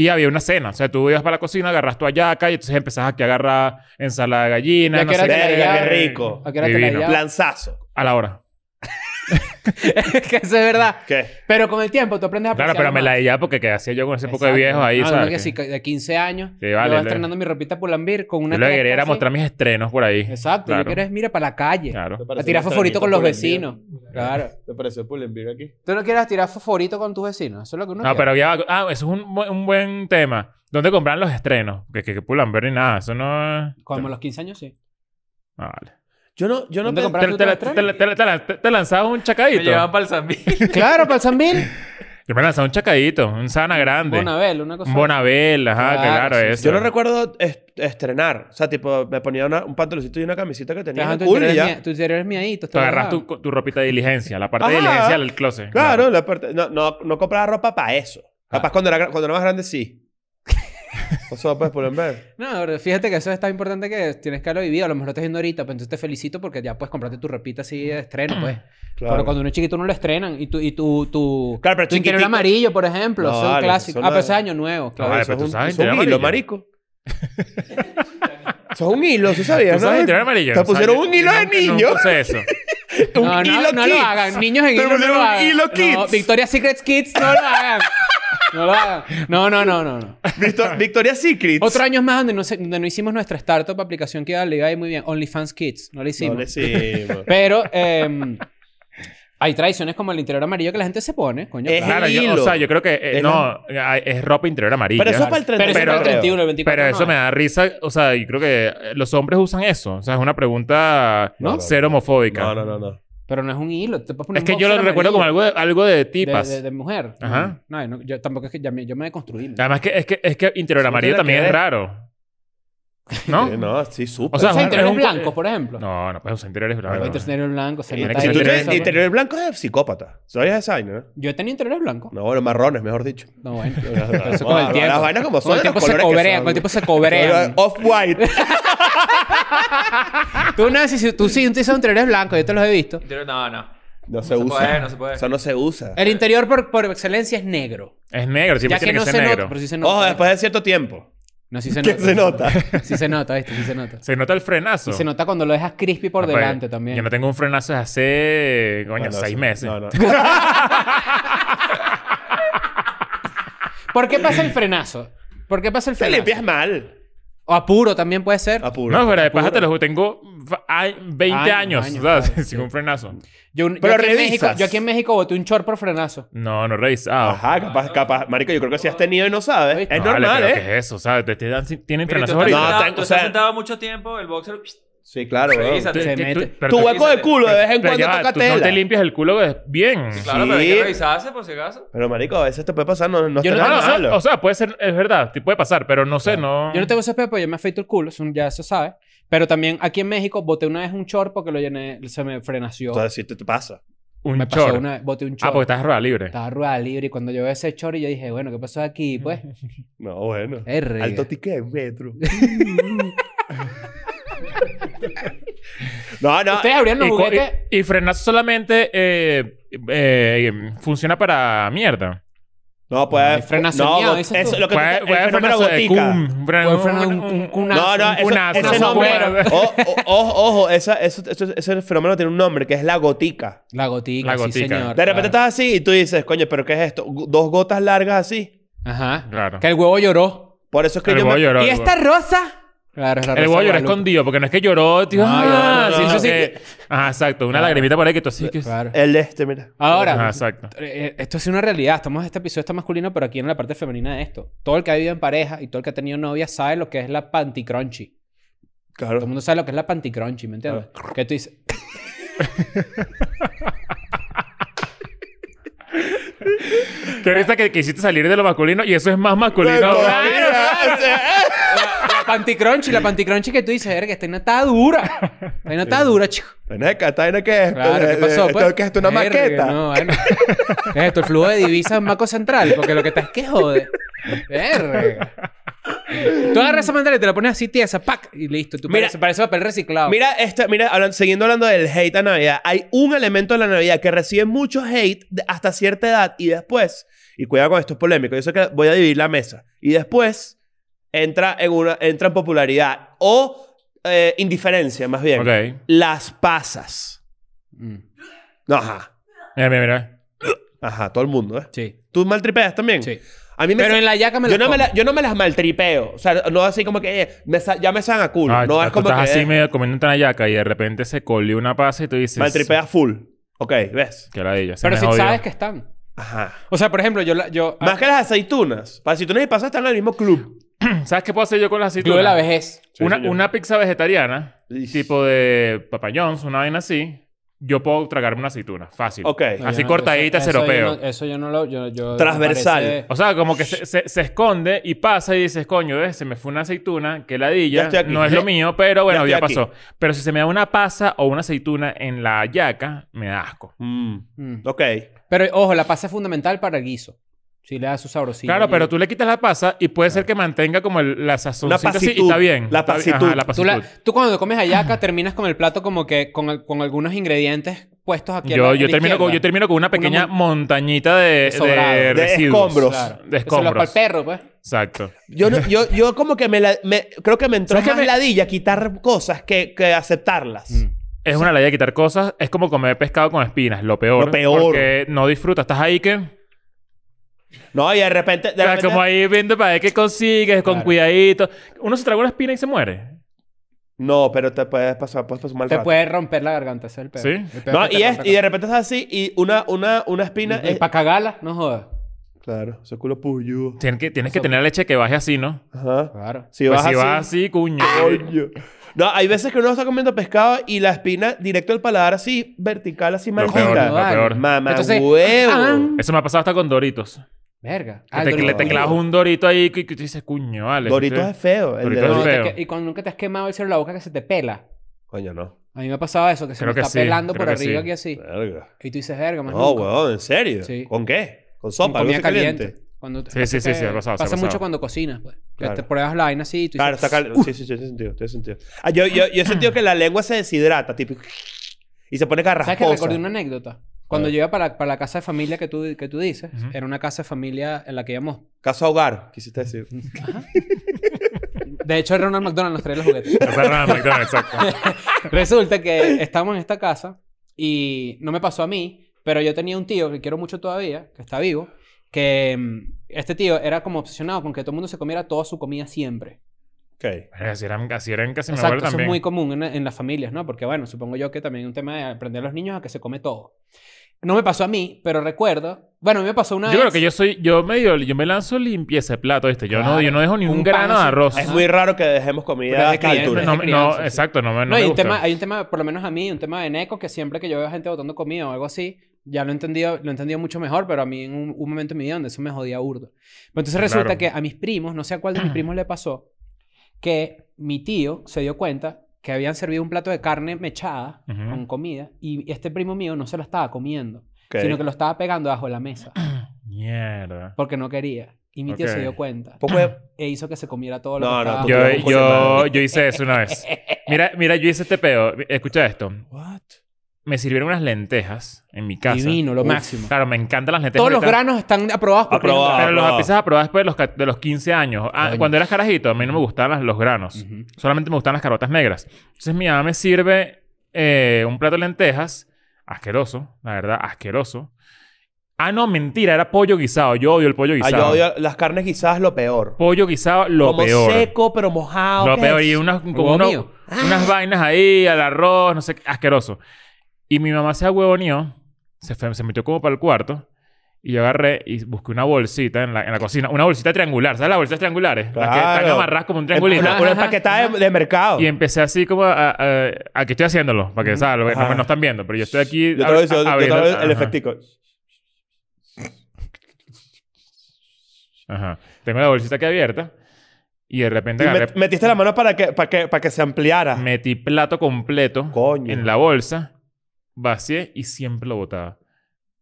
y había una cena. O sea, tú ibas para la cocina, agarras tu ayaca y entonces empezás a agarrar ensalada de gallina. qué no sé, qué rico. ¿A qué hora A la hora es que eso es verdad. Pero con el tiempo tú aprendes a Claro, pero me la di ya porque quedé así yo con ese poco de viejo ahí, ah, de 15 años. Yo estrenando mi ropita Pulambir con una. Yo le quería mostrar mis estrenos por ahí. Exacto. Yo quiero es, mira, para la calle. Claro. A tirar favorito con los vecinos. Claro. ¿Te pareció Pulambir aquí? Tú no quieres tirar con tus vecinos. Eso es lo que uno No, pero ya. Ah, eso es un, un buen tema. ¿Dónde compran los estrenos? Que, que, que Pull&Bear Ni nada. Eso no es... Como los 15 años, sí. Ah, vale. Yo no, yo no te, te, te, lanzaba un chacadito. Me llevaban para el Zambil. claro, para el Zambil. Yo me lanzaba un chacadito, un sana grande. Bonabel, una cosa. Bonabel, ajá, claro, claro eso. Yo no recuerdo estrenar. O sea, tipo, me ponía un pantaloncito y una camisita que tenía. Ajá, tu interior es miadito. Te agarras tu, tu, ropita de diligencia, la parte de diligencia del closet. Claro, La parte, no, no, no compraba ropa para eso. Ah. Capaz cuando era, cuando era más grande sí. Eso puedes poner ver. No, pero fíjate que eso es tan importante que tienes que haberlo vivido. A lo mejor lo estás viendo ahorita, pero entonces te felicito porque ya puedes comprarte tu repita así de estreno, pues. Claro. Pero cuando uno es chiquito no lo estrenan. Y tu, y tu, tu, claro, pero interior amarillo, por ejemplo. son clásicos. Ah, pero es año nuevo. Claro, pero tú sabes un hilo, marico. son es un hilo, ¿sí sabías? Te pusieron un hilo de niño. No sé eso. un hilo no, lo hagan. Niños en hilo no lo hagan. Victoria's Secret Kids no lo hagan. No, la- no, no, no, no. no. Victor- Victoria's Secrets. Otro año más donde no, hicimos nuestra startup aplicación que iba a muy bien. OnlyFans Kids. No la hicimos. No hicimos. Pero em, hay tradiciones como el interior amarillo que la gente se pone, coño. Es claro. yo, o sea, yo creo que... Eh, es no, es ropa interior amarilla. Pero eso es para el el 31, el 24. Pero eso me da risa. O sea, yo creo que los hombres usan eso. O sea, es una pregunta ¿No? ser homofóbica. No, no, no, no. Pero no es un hilo. es que yo lo recuerdo como algo de, algo de tipas. De, mujer. Ajá. No, yo tampoco es que ya yo me deconstruí. Además, que, es que, es que interior amarillo también es raro. ¿No? no, sí, súper. O sea, interiores blancos, por ejemplo? No, no pues usar interiores blancos. interiores blancos. si tú interiores blancos es psicópata. Soy designer, Yo he tenido interiores blancos. No, bueno marrones, mejor dicho. No, bueno. con el tiempo. Las vainas como son, Con el tiempo se cobrean, el tiempo se cobrean. Off-white. Tú no, si tú sí utilizas interiores blancos, yo te los he visto. No, no. No se, usa. no se Eso no se usa. El interior por, por excelencia es negro. Es negro, siempre ya pues tiene que, ser negro. Ojo, después de cierto tiempo. No, si se nota. se nota? sí se nota, ¿viste? Sí se nota. Se nota el frenazo. Y se nota cuando lo dejas crispy por delante también. Yo no tengo un frenazo desde hace, coño, seis meses. ¿Por qué pasa el frenazo? ¿Por qué pasa el frenazo? Te limpias mal. O apuro también puede ser. Apuro. No, pero después Tengo 20 años, sin un frenazo. Yo, Pero en México, yo aquí en México un short por frenazo. No, no revisas. Ah, Ajá, capaz, capaz. Marico, yo creo que si has tenido y no sabes. Es normal, ¿eh? es eso? ¿Sabes? Te, tienen frenazos ahorita. No, o mucho tiempo, el boxer... Sí, claro, güey. Se mete. Tu hueco de culo de vez en cuando toca tú no te limpias el culo bien. Sí, Claro, pero hay que por si acaso. Pero, marico, a veces te puede pasar. No, no malo. o sea, puede ser, es verdad, te puede pasar, pero no sé, no. Yo no tengo ese pero yo me afeito el culo, ya se sabe. Pero también aquí en México boté una vez un short porque lo llené, se me frenació. Entonces, si te, te pasa. un me pasó una vez, boté un short. Ah, porque estás rueda libre. Estaba rueda libre y cuando yo veo ese short yo dije, bueno, ¿qué pasó aquí? Pues, No, bueno. R. Alto ticket, metro. no, no. Ustedes abrían los y, juguetes. Y, frenazo solamente eh, eh, funciona para mierda. No, pues. Frenazo no, eso, lo que puede, puede el fenómeno Un, frenar un, un, un, no, no, eso, ese nombre. o, ojo, ojo esa, eso, ese fenómeno tiene un nombre que es la gotica. La gotica, la sí, señor. De repente estás así y tú dices, coño, ¿pero qué es esto? Dos gotas largas así. Ajá. Claro. Que el huevo lloró. Por eso es que yo me... lloró, ¿Y esta rosa? Claro, el huevo escondido, porque no es que lloró, tío. ah, sí, sí que... Ah, exacto. Una lagrimita por ahí que tú sí que. Claro. El este, mira. Ahora. exacto. Eh, esto es una realidad. Estamos, en este episodio está masculino, pero aquí en la parte femenina de esto. Todo el que ha vivido en pareja y todo el que ha tenido novia sabe lo que es la panty crunchy. Claro. Todo el mundo sabe lo que es la panty crunchy, ¿me entiendes? ¿Qué tú dices. Qué risa que quisiste salir de lo masculino y eso es más masculino. Claro, panty y la panty que tú dices, verga, esta no está dura. Esta no está dura, chico. ¿Esta vaina qué es? Claro, ¿qué eh, eh, pasó? Pues? ¿Qué es esto? ¿Una maqueta? No, bueno. es esto? El flujo de divisas en Banco Central. Porque lo que está es que jode. Verga. Tú agarras esa mandala te la pones así tiesa, ¡pac! y listo. Tú mira, parece, papel reciclado. Mira, esta, mira hablando, siguiendo hablando del hate a Navidad, hay un elemento de la Navidad que recibe mucho hate hasta cierta edad y después, y cuidado con esto, es polémico, yo sé que voy a dividir la mesa, y después entra en, una, entra en popularidad. O eh, indiferencia, más bien. Ok. Las pasas. Mm. Ajá. Mira, mira, mira. Ajá, todo el mundo, ¿eh? Sí. ¿Tú maltripeas también? Sí. A mí me Pero en la yaca me yo las no me, yo no me las maltripeo. O sea, no así como que eh, me ya me salen a culo. Ah, no es como estás que así eh. medio comiendo una yaca y de repente se colió una pasa y tú dices... maltripea full. Ok, ¿ves? Que la Pero si sabes que están. Ajá. O sea, por ejemplo, yo... yo Más ah, que las aceitunas. Las aceitunas y pasas están en el mismo club. ¿Sabes qué puedo hacer yo con las aceitunas? Yo de la vejez. Una, pizza vegetariana, tipo de papayons, una vaina así. Yo puedo tragarme una aceituna, fácil. Ok. Así cortadita, eso, Eso yo, no, lo. Yo, yo Transversal. O sea, como que se, esconde y pasa y dices, coño, ¿ves? se me fue una aceituna, que ladilla, no es lo mío, pero bueno, ya, pasó. Pero si se me da una pasa o una aceituna en la yaca, me da asco. Mm. Mm. Ok. Pero ojo, la pasa es fundamental para el guiso. Sí, le da su sabrosito. Claro, pero tú le quitas la pasa y puede ser que mantenga como el, la sazón. La y está bien. La pasitud. la pasitud. Tú, cuando cuando comes ayaca terminas con el plato como que con, algunos ingredientes puestos aquí. Yo, yo, termino con, yo termino con una pequeña montañita de, de, de, residuos. De escombros. De para el perro, pues. Exacto. Yo, yo, como que me, la, creo que me entró más ladilla quitar cosas que, aceptarlas. Mm. Es una una quitar cosas. Es como comer pescado con espinas. Lo peor. Lo peor. Porque no disfrutas. Estás ahí que... No, y de repente. como ahí viendo para ver qué consigues, con cuidadito. Uno se traga una espina y se muere. No, pero te puedes pasar, mal Te puedes puede romper la garganta, ese Sí. no, y, de repente estás así y una, una, una espina. es... para cagarla, no jodas. Claro, ese culo puyú. Tienes que, tienes que tener leche que baje así, ¿no? Ajá. Claro. Si pues vas así, cuño. Coño. No, hay veces que uno está comiendo pescado y la espina directo al paladar así, vertical, así, marcada. Mamá Entonces, huevo. Eso me ha pasado hasta con Doritos. Verga. le te clavas un dorito ahí y tú dices, cuño, vale. Dorito este es feo. El dorito es feo. y cuando nunca te has quemado el cielo la boca que se te pela. Coño, no. A mí me ha pasado eso, que se me está pelando por arriba aquí así. Verga. Y tú dices, verga, más No, weón, ¿en serio? ¿Con qué? ¿Con sopa? Con comida caliente. Cuando Sí, sí, sí, sí, ha pasado, Pasa mucho cuando cocinas, pues. Te pruebas la vaina así y tú Claro, está uh". Sí, sí, sí, tiene sentido. Ah, yo, yo, yo he sentido que la lengua se deshidrata, tipo. Y se pone ¿sabes que recordé una anécdota? Cuando yo iba para, para la casa de familia que tú, que tú dices, era una casa de familia en la que íbamos. Casa hogar, quisiste decir. De hecho, era Ronald McDonald nos traía los juguetes. Ronald McDonald, exacto. Resulta que estábamos en esta casa y no me pasó a mí, pero yo tenía un tío que quiero mucho todavía, que está vivo, que mm, este tío era como obsesionado con que todo el mundo se comiera toda su comida siempre. Okay. Eh, así era así eran casi Exacto, eso también. es muy común en, en, las familias, ¿no? Porque, bueno, supongo yo que también es un tema de aprender a los niños a que se come todo. No me pasó a mí, pero recuerdo. Bueno, a mí me pasó una yo creo que yo soy, yo medio, yo me lanzo limpieza de plato, este. Yo no, yo no dejo ni Un grano de arroz. Es muy raro que dejemos comida de criaturas. no, exacto, no me, no hay, un tema, hay un tema, por lo menos a mí, un tema de neco que siempre que yo veo a gente botando comida o algo así, ya lo he entendido, lo he mucho mejor, pero a mí en un, momento en mi vida donde eso me jodía burdo. Pero entonces resulta que a mis primos, no sé a cuál de mis primos le pasó, que mi tío se dio cuenta que habían servido un plato de carne mechada con comida y este primo mío no se lo estaba comiendo, sino que lo estaba pegando bajo la mesa. Mierda. Porque no quería. Y mi tío se dio cuenta. De... E hizo que se comiera todo lo que no, yo, yo, yo hice eso una vez. Mira, mira, yo hice este pedo Escucha esto. What? me sirvieron unas lentejas en mi casa. Divino, lo máximo. Claro, me encantan las lentejas. Todos los granos están aprobados por aprobado, Pero los empiezas a después de los, de los 15 años. Ah, cuando eras carajito, a mí no me gustaban los granos. Solamente me gustaban las carotas negras. Entonces mi mamá me sirve eh, un plato de lentejas. Asqueroso, la verdad, asqueroso. Ah, no, mentira, era pollo guisado. Yo odio el pollo guisado. Ah, yo odio las carnes guisadas, lo peor. Pollo guisado, lo como seco, pero mojado. Lo peor. Y unas, unas ah. vainas ahí, al arroz, no sé, asqueroso. Y mi mamá se agüevoneó, se, se metió como para el cuarto. Y yo agarré y busqué una bolsita en la, cocina. Una bolsita triangular. ¿Sabes las bolsitas triangulares? Las que están amarradas como un triangulito. Una, una de, mercado. Y empecé así como a... aquí estoy haciéndolo. Para que, ¿sabes? No, me están viendo. Pero yo estoy aquí... Yo el efectico. Ajá. Tengo la bolsita aquí abierta. Y de repente... agarré, metiste la mano para que, para, que, para que se ampliara. Metí plato completo. En la bolsa vacié y siempre lo votaba.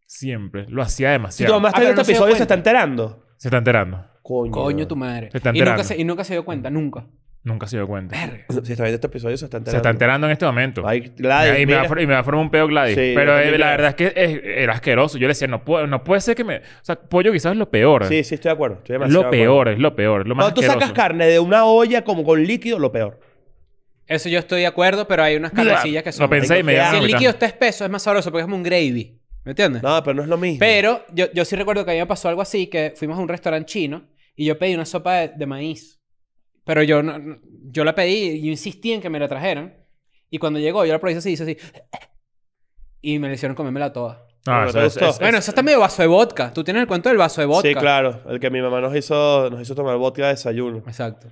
Siempre. Lo hacía demasiado. ¿Y tu mamá ah, está ah, este episodio, se, se, está enterando. Se está enterando. Coño. Coño tu madre. Se está enterando. Y nunca se, dio cuenta, nunca. Nunca se dio cuenta. Si está viendo este episodio, se está enterando. Se está enterando en este momento. Ay, Gladys, y, me va, a formar un pedo Gladys. pero eh, la verdad es que era asqueroso. Yo le decía, no, no puede ser que me. O sea, pollo quizás es lo peor. Sí, sí, estoy de acuerdo. lo peor, es lo peor. Lo más Cuando tú sacas carne de una olla como con líquido, lo peor. Eso yo estoy de acuerdo, pero hay unas cabecillas que son... Lo pensé y me Si el líquido está espeso, es más sabroso porque es como un gravy. ¿Me entiendes? No, pero no es lo mismo. Pero yo, sí recuerdo que a mí me pasó algo así, que fuimos a un restaurante chino y yo pedí una sopa de, maíz. Pero yo, no, yo la pedí y insistí en que me la trajeran. Y cuando llegó, yo la probé se hice así. Y me la hicieron comérmela toda. Ah, eso, bueno, eso está medio vaso de vodka. Tú tienes el cuento del vaso de vodka. Sí, claro. El que mi mamá nos hizo, nos hizo tomar vodka de desayuno. Exacto.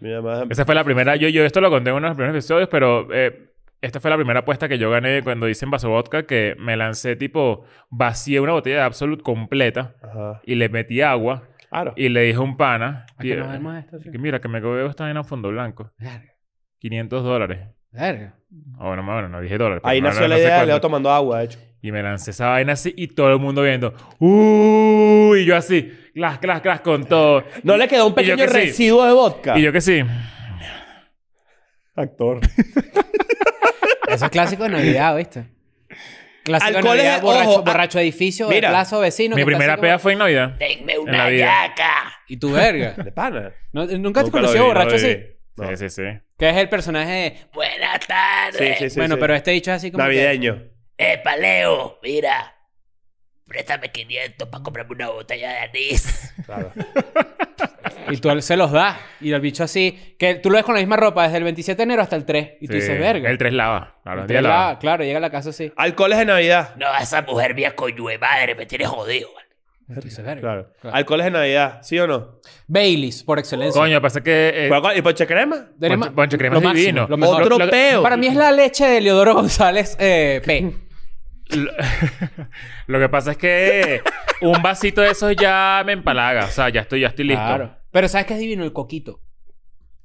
Esa fue la primera. Yo, yo esto lo conté en uno de los primeros episodios, pero eh, esta fue la primera apuesta que yo gané cuando dicen vaso vaso vodka que me lancé tipo, vacié una botella de Absolut completa y le metí agua. Claro. Y le dije un pana. que, esto, mira, que me veo esta en un fondo blanco. 500 dólares. Verga. Ah, no, bueno, no dije dólares. Ahí nació la idea, de ir tomando agua, de hecho. Y me lancé esa vaina así y todo el mundo viendo. ¡Uy! Y yo así, clas, clas, clas con todo. ¿No le quedó un pequeño residuo de vodka? Y yo que sí. Actor. Eso es clásico de Navidad, ¿viste? Clásico de Navidad, borracho, ah, borracho edificio, plazo vecino. Mi primera pega fue en Navidad. ¡Denme una yaca! ¿Y tu verga? De pana. ¿Nunca, te conoció borracho así? Sí, sí, sí. Que es el personaje de... ¡Buenas tardes! bueno, pero este dicho es así como... Navideño. ¡Eh, paleo! Mira, préstame 500 para comprarme una botella de anís. Claro. y tú se los das. Y el bicho así, que tú lo ves con la misma ropa desde el 27 de enero hasta el 3. Y tú dices, verga. El 3 lava. Claro, el 3 lava. Claro, llega a la casa así. Alcoholes de Navidad. No, esa mujer mía coño de madre me tiene jodido. Claro. Alcohol Alcoholes de Navidad, ¿sí o no? Baileys, por excelencia. Coño, pasa que. Eh, y ponche crema? Ponche- ponche crema es máximo, lo mejor. Otro peo. Para mí es la leche de Leodoro González eh, P. Lo que pasa es que un vasito de esos ya me empalaga. O sea, ya estoy, ya listo. Pero ¿sabes qué es divino? El coquito.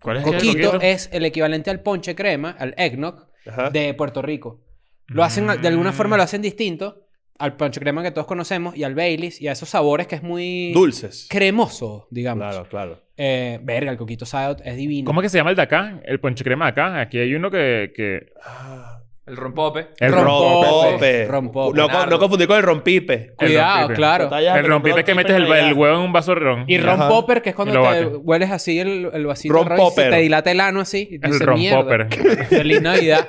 ¿Cuál es coquito el coquito? es el equivalente al ponche crema, al eggnog de Puerto Rico. Lo hacen, de alguna forma lo mm. hacen distinto al ponche crema que todos conocemos y al Baileys y a esos sabores que es muy... Dulces. Cremoso, digamos. Claro, claro. Eh, verga, el coquito sabe es divino. ¿Cómo es que se llama el de acá? El ponche crema de acá. Aquí hay uno que... que... Ah. El rompope. El rompope. rompope. No, no, confundir con el rompipe. Cuidado, claro. El rompipe es que metes el, el, huevo en un vaso de ron. Y rompoper, que es cuando te hueles así el, el vasito de ron te dilata el ano así. Y el rompoper. Feliz Navidad.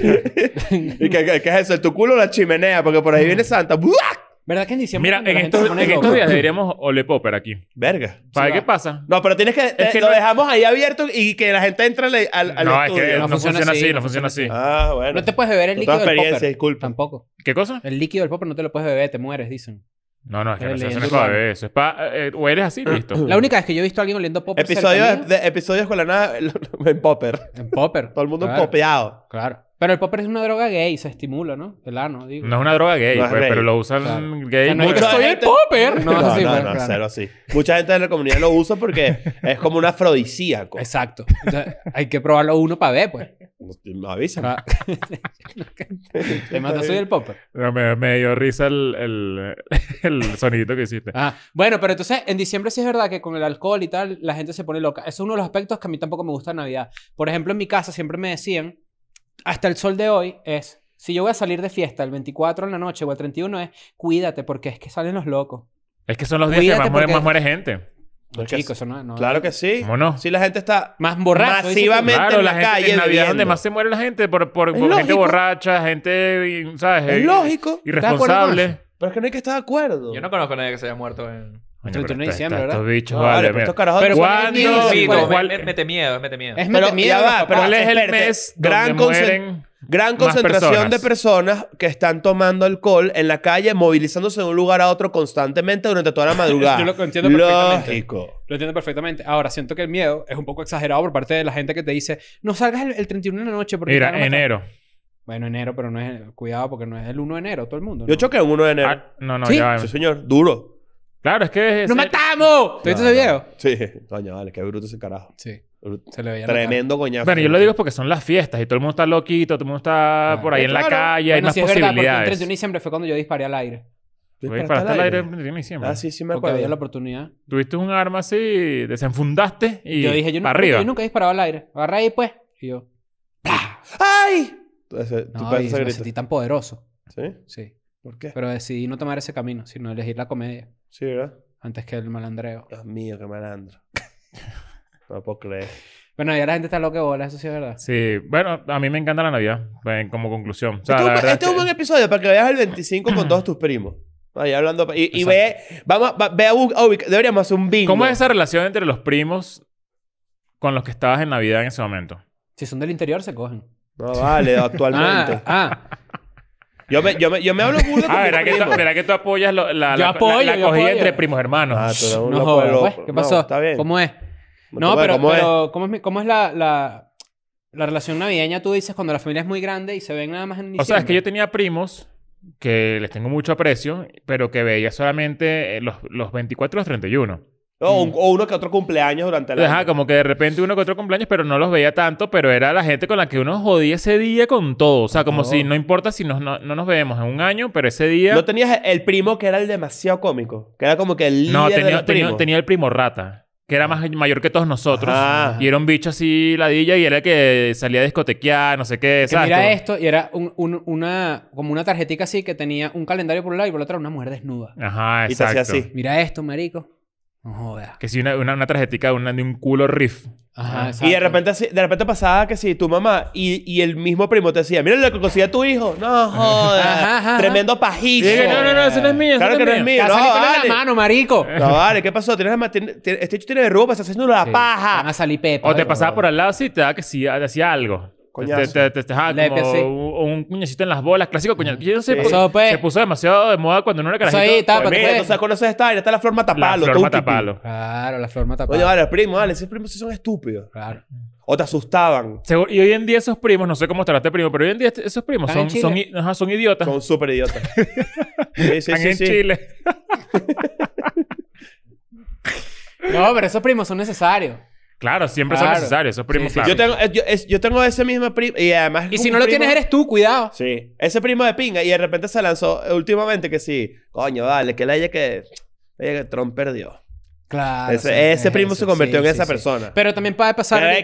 ¿Y qué, qué, qué, es eso? ¿Tu culo o la chimenea? Porque por ahí viene Santa. ¡Buah! ¿Verdad que en diciembre? Mira, en estos, en estos días deberíamos Ole Popper aquí. Verga. ¿Para qué pasa? No, pero tienes que. Es que lo dejamos ahí abierto y que la gente entre al, al, no, Es que no, funciona, así, no funciona así. Ah, bueno. No te puedes beber el líquido del popper. Disculpa. Tampoco. ¿Qué cosa? El líquido del popper no te lo puedes beber, te mueres, dicen. No, no, es que no, eso no es para Eso es para... Eh, o eres así, listo. La única vez es que yo he visto a alguien oliendo popper Episodios de, con la nada en popper. En popper. Todo el mundo copiado. Claro. Pero el popper es una droga gay, se estimula, ¿no? El ano, digo. No es una droga gay, pues, pero lo usan gay. O no es que el popper. No, No, así, pues, así. Mucha gente de la comunidad lo usa porque es como un afrodisíaco. Exacto. Entonces, hay que probarlo uno para ver, pues. Me avisan. Te ah. mata, soy el popper. No, me, me dio risa el, el, el sonidito que hiciste. Ah, bueno, pero entonces en diciembre sí es verdad que con el alcohol y tal la gente se pone loca. Eso es uno de los aspectos que a mí tampoco me gusta en Navidad. Por ejemplo, en mi casa siempre me decían hasta el sol de hoy es, si yo voy a salir de fiesta el 24 en la noche o el 31 es, cuídate porque es que salen los locos. Es que son los días que más muere, más muere gente. Los eso no, Claro que sí. ¿Cómo no? Si la gente está más borracha. Masivamente en la, gente, En Navidad donde más se muere la gente por, por, por gente borracha, gente, ¿sabes? Es eh, lógico. Irresponsable. Pero es que no hay que estar de acuerdo. Yo no conozco a nadie que se haya muerto en... El pero no diciembre, ¿verdad? Estos bichos, vale, pero, pues pero mete miedo, mete miedo. Es mete miedo, va, pero ¿cuál es el mes gran concentración de personas que están tomando alcohol en la calle, movilizándose de un lugar a otro constantemente durante toda la madrugada. Yo lo entiendo perfectamente. Lógico. Lo entiendo perfectamente. Ahora, siento que el miedo es un poco exagerado por parte de la gente que te dice, no salgas el, 31 de la noche porque... Mira, enero. Bueno, enero, pero no es... Cuidado porque no es el 1 de enero todo el mundo. Yo choqué el 1 de enero. Ah, no, no, ya. Sí, señor. Duro. Claro, es que. no matamos! ¿Tú viste ese video? Sí, coño, vale, qué bruto ese carajo. Sí. Se le veía Tremendo coñazo. Bueno, yo lo digo es porque son las fiestas y todo el mundo está loquito, todo el mundo está por ahí en la calle, hay Bueno, más es verdad, porque el 3 de diciembre fue cuando yo disparé al aire. ¿Tú disparaste al aire el de diciembre. Ah, sí, sí me acuerdo. Porque había la oportunidad. Tuviste un arma así, desenfundaste y yo dije, yo nunca, yo nunca he disparado al aire. Agarra ahí, pues. Y yo, ¡Ay! Tú, tú no, y me sentí tan poderoso. ¿Sí? Sí. ¿Por qué? Pero decidí no tomar ese camino, sino elegir la comedia. Sí, ¿verdad? Antes que el malandreo. Dios mío, qué malandro. no puedo creer. Bueno, ya la gente está loca que bola, eso sí es verdad. Sí, bueno, a mí me encanta la Navidad, como conclusión. este, es un buen episodio para que veas el 25 con todos tus primos. Ahí hablando. Y, ve, vamos, ve a, oh, deberíamos hacer un bingo. ¿Cómo es esa relación entre los primos con los que estabas en Navidad en ese momento? Si son del interior, se cogen. No vale, actualmente. ah, ah. Yo me, yo me, yo me hablo burdo con Ah, ¿verdad que, tú, ¿verdad que tú apoyas lo- la, la, apoyo, la- la cogida apoyo. entre primos hermanos? Ah, No jodas, pues. ¿Qué No, pasó? está bien. ¿Cómo es? No, pero, ¿Cómo es? pero ¿cómo es, mi- cómo es la, la, la relación navideña? Tú dices cuando la familia es muy grande y se ven nada más en diciembre. O sea, es que yo tenía primos que les tengo mucho aprecio, pero que veía solamente eh, los, los 24 a los 31. Mm. O, uno que otro cumpleaños durante la. Ajá, como que de repente uno que otro cumpleaños, pero no los veía tanto, pero era la gente con la que uno jodía ese día con todo. O sea, como si oh. no importa si no, nos vemos en un año, pero ese día. ¿No tenías el primo que era el demasiado cómico? Que era como que el. no, tenía, tenía, el primo rata, que era más, mayor que todos nosotros. Y era un bicho así ladilla y era el que salía a discotequear, no sé qué. Que mira esto y era una, como una tarjetita así que tenía un calendario por un lado y por el otro una mujer desnuda. Ajá, exacto. Y hacía así. Mira esto, marico. No joda. Que si una, una, tarjetica una, de un culo riff. Ajá, ah. exacto. Y de repente, de repente pasaba que si tu mamá y, y el mismo primo te decía, mira lo que cocía tu hijo. No joda. Ajá, ajá, tremendo pajizo. Sí, no, no, no, eso no es mío. Claro que es no es mío. No, vale. la mano, marico. No, ¿qué pasó? ¿Tienes la, este hecho tiene de ropa, pues, está haciendo la paja. Van a salir pepa. O te pasaba por al lado así y te daba que sí, hacía algo. Te, te, un, un en las bolas, clásico cuñazo. Yo no sé, se puso demasiado de moda cuando no era carajito. Soy, tapa, Oye, mira, esta está la flor matapalo. La flor matapalo. Claro, la flor matapalo. Oye, vale, primo, vale, esos primos sí son estúpidos. Claro. O te asustaban. y hoy en día esos primos, no sé cómo estará este primo, pero hoy en día este, esos primos son, son, idiotas. Son súper idiotas. sí, en Chile. No, pero esos primos son necesarios. Claro, siempre son necesarios esos primos. Yo, tengo, ese mismo primo y además... Y si no lo tienes eres tú, cuidado. Sí. Ese primo de pinga y de repente se lanzó eh, últimamente que sí. Coño, dale, que la haya que... que Trump perdió. Claro. Ese, primo se convirtió en esa persona. Pero también puede pasar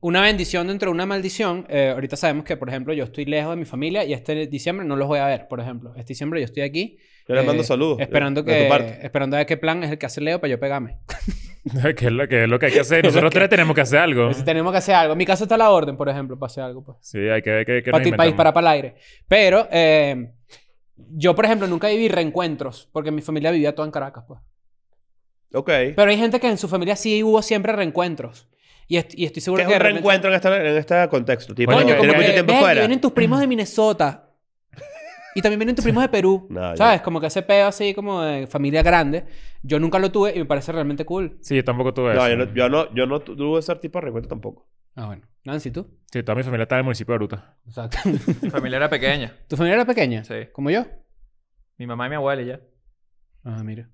una bendición dentro de una maldición. Eh, ahorita sabemos que, por ejemplo, yo estoy lejos de mi familia y este diciembre no los voy a ver, por ejemplo. Este diciembre yo estoy aquí. Yo les mando eh, saludos. Esperando, que, esperando a ver qué plan es el que hace Leo para yo pegarme. que, es lo, que lo que hay que hacer. Nosotros tres tenemos que hacer algo. tenemos que hacer algo. En mi casa está la orden, por ejemplo, para hacer algo. Pues. Sí, hay que Para para el aire. Pero eh, yo, por ejemplo, nunca viví reencuentros. Porque mi familia vivía toda en Caracas, pues. Ok. Pero hay gente que en su familia sí hubo siempre reencuentros. Y, estoy seguro ¿Qué que... un reencuentro en este, en contexto? Tipo, Coño, mucho tiempo fuera. vienen tus primos de Minnesota. Y también vienen tus primos de Perú. ¿Sabes? Como que ese pedo así como de familia grande. Yo nunca lo tuve y me parece realmente cool. Sí, yo tampoco tuve no, Yo no, yo no, tuve ese tipo de recuento tampoco. Ah, bueno. Nancy, ¿tú? Sí, toda mi familia está en el municipio de Aruta. Exacto. mi familia era pequeña. ¿Tu familia era pequeña? Sí. ¿Como yo? Mi mamá y mi abuela ya. Ah, mira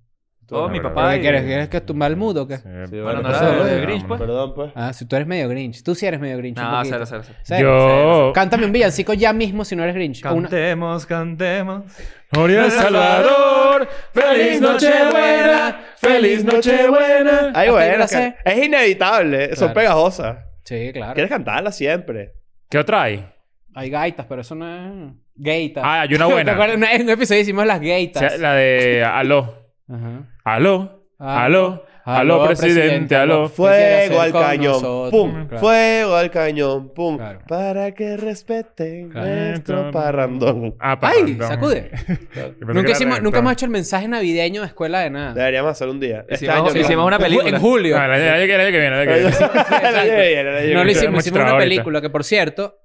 mi papá. ¿Quieres, ¿Quieres que tumba el mudo o qué? bueno, no Grinch, pues. Perdón, pues. Ah, si tú eres medio Grinch. Tú sí eres medio Grinch. No, cero, cero, cero. Yo. Cántame un villancico ya mismo si no eres Grinch. Cantemos, cantemos. Gloria Salvador, feliz Nochebuena, feliz Nochebuena. Ay, bueno, es inevitable, son pegajosas. Sí, claro. Quieres cantarla siempre. ¿Qué otra hay? Hay gaitas, pero eso no es. Gaitas. Ah, hay una buena. en un episodio hicimos las gaitas. la de Aló. Ajá. Aló, aló, aló, presidente, aló. Fuego al cañón, pum, fuego al cañón, pum. Para que respeten nuestro parrandón. Ah, ¡Ay! ¡Sacude! nunca, hicimos, nunca hemos hecho el mensaje navideño de escuela de nada. Deberíamos hacer un día. Este hicimos, una película. En julio. el año que viene, No lo hicimos. Hicimos una película que, por cierto,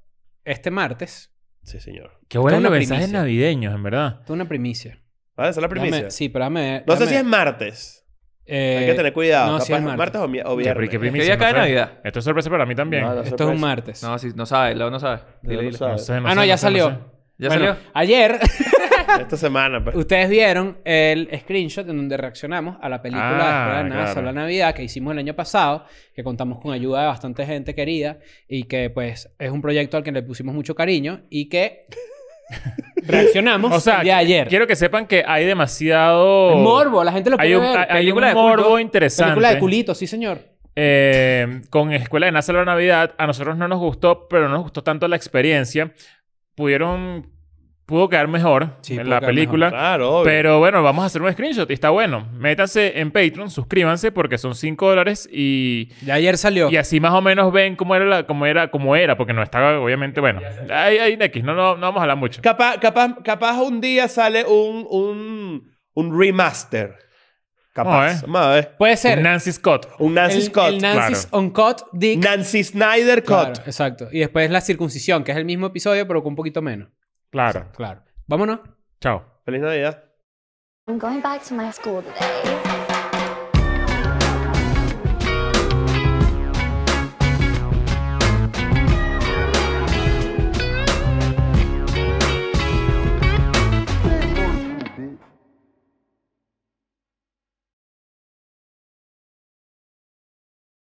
este martes... Sí, señor. Qué bueno los mensaje navideño, en verdad. ¡Tú una primicia. ¿Vale? Esa es la primicia. sí, pero mí... no sé si es martes. eh, Hay que eh, tener cuidado. No, es martes. o bien? Ya, qué día cae Navidad? Esto es sorpresa para mí también. Esto es un martes. No, si no sabes. luego no sabe. sabes. ah, no, ya salió. ¿Ya salió? Ayer Esta semana, pero... Pues. ustedes vieron el screenshot en donde reaccionamos a la película ah, de la Navidad que hicimos el año pasado, que contamos con ayuda de bastante gente querida y que pues es un proyecto al que le pusimos mucho cariño y que Reaccionamos o sea, ayer. Quiero que sepan que hay demasiado... morbo, la gente lo quiere hay ver. Hay, un morbo interesante. Película de culito, sí señor. Eh, con Escuela de NASA la Navidad, a nosotros no nos gustó, pero no nos gustó tanto la experiencia. Pudieron pudo quedar mejor en la película. pero bueno, vamos a hacer un screenshot y está bueno. Métanse en Patreon, suscríbanse porque son 5 dólares y... Ya ayer salió. Y así más o menos ven cómo era, cómo era, cómo era porque no estaba, obviamente, bueno. Hay, ahí, no, vamos a hablar mucho. Capaz, capaz, un día sale un, un, remaster. Capaz. Puede ser. Nancy Scott. Un Nancy Scott. El Nancy Dick. Nancy Snyder Cut. exacto. Y después la circuncisión, que es el mismo episodio, pero con un poquito menos. Claro. claro. Vámonos. Chao. Feliz Navidad. I'm going back to my school today.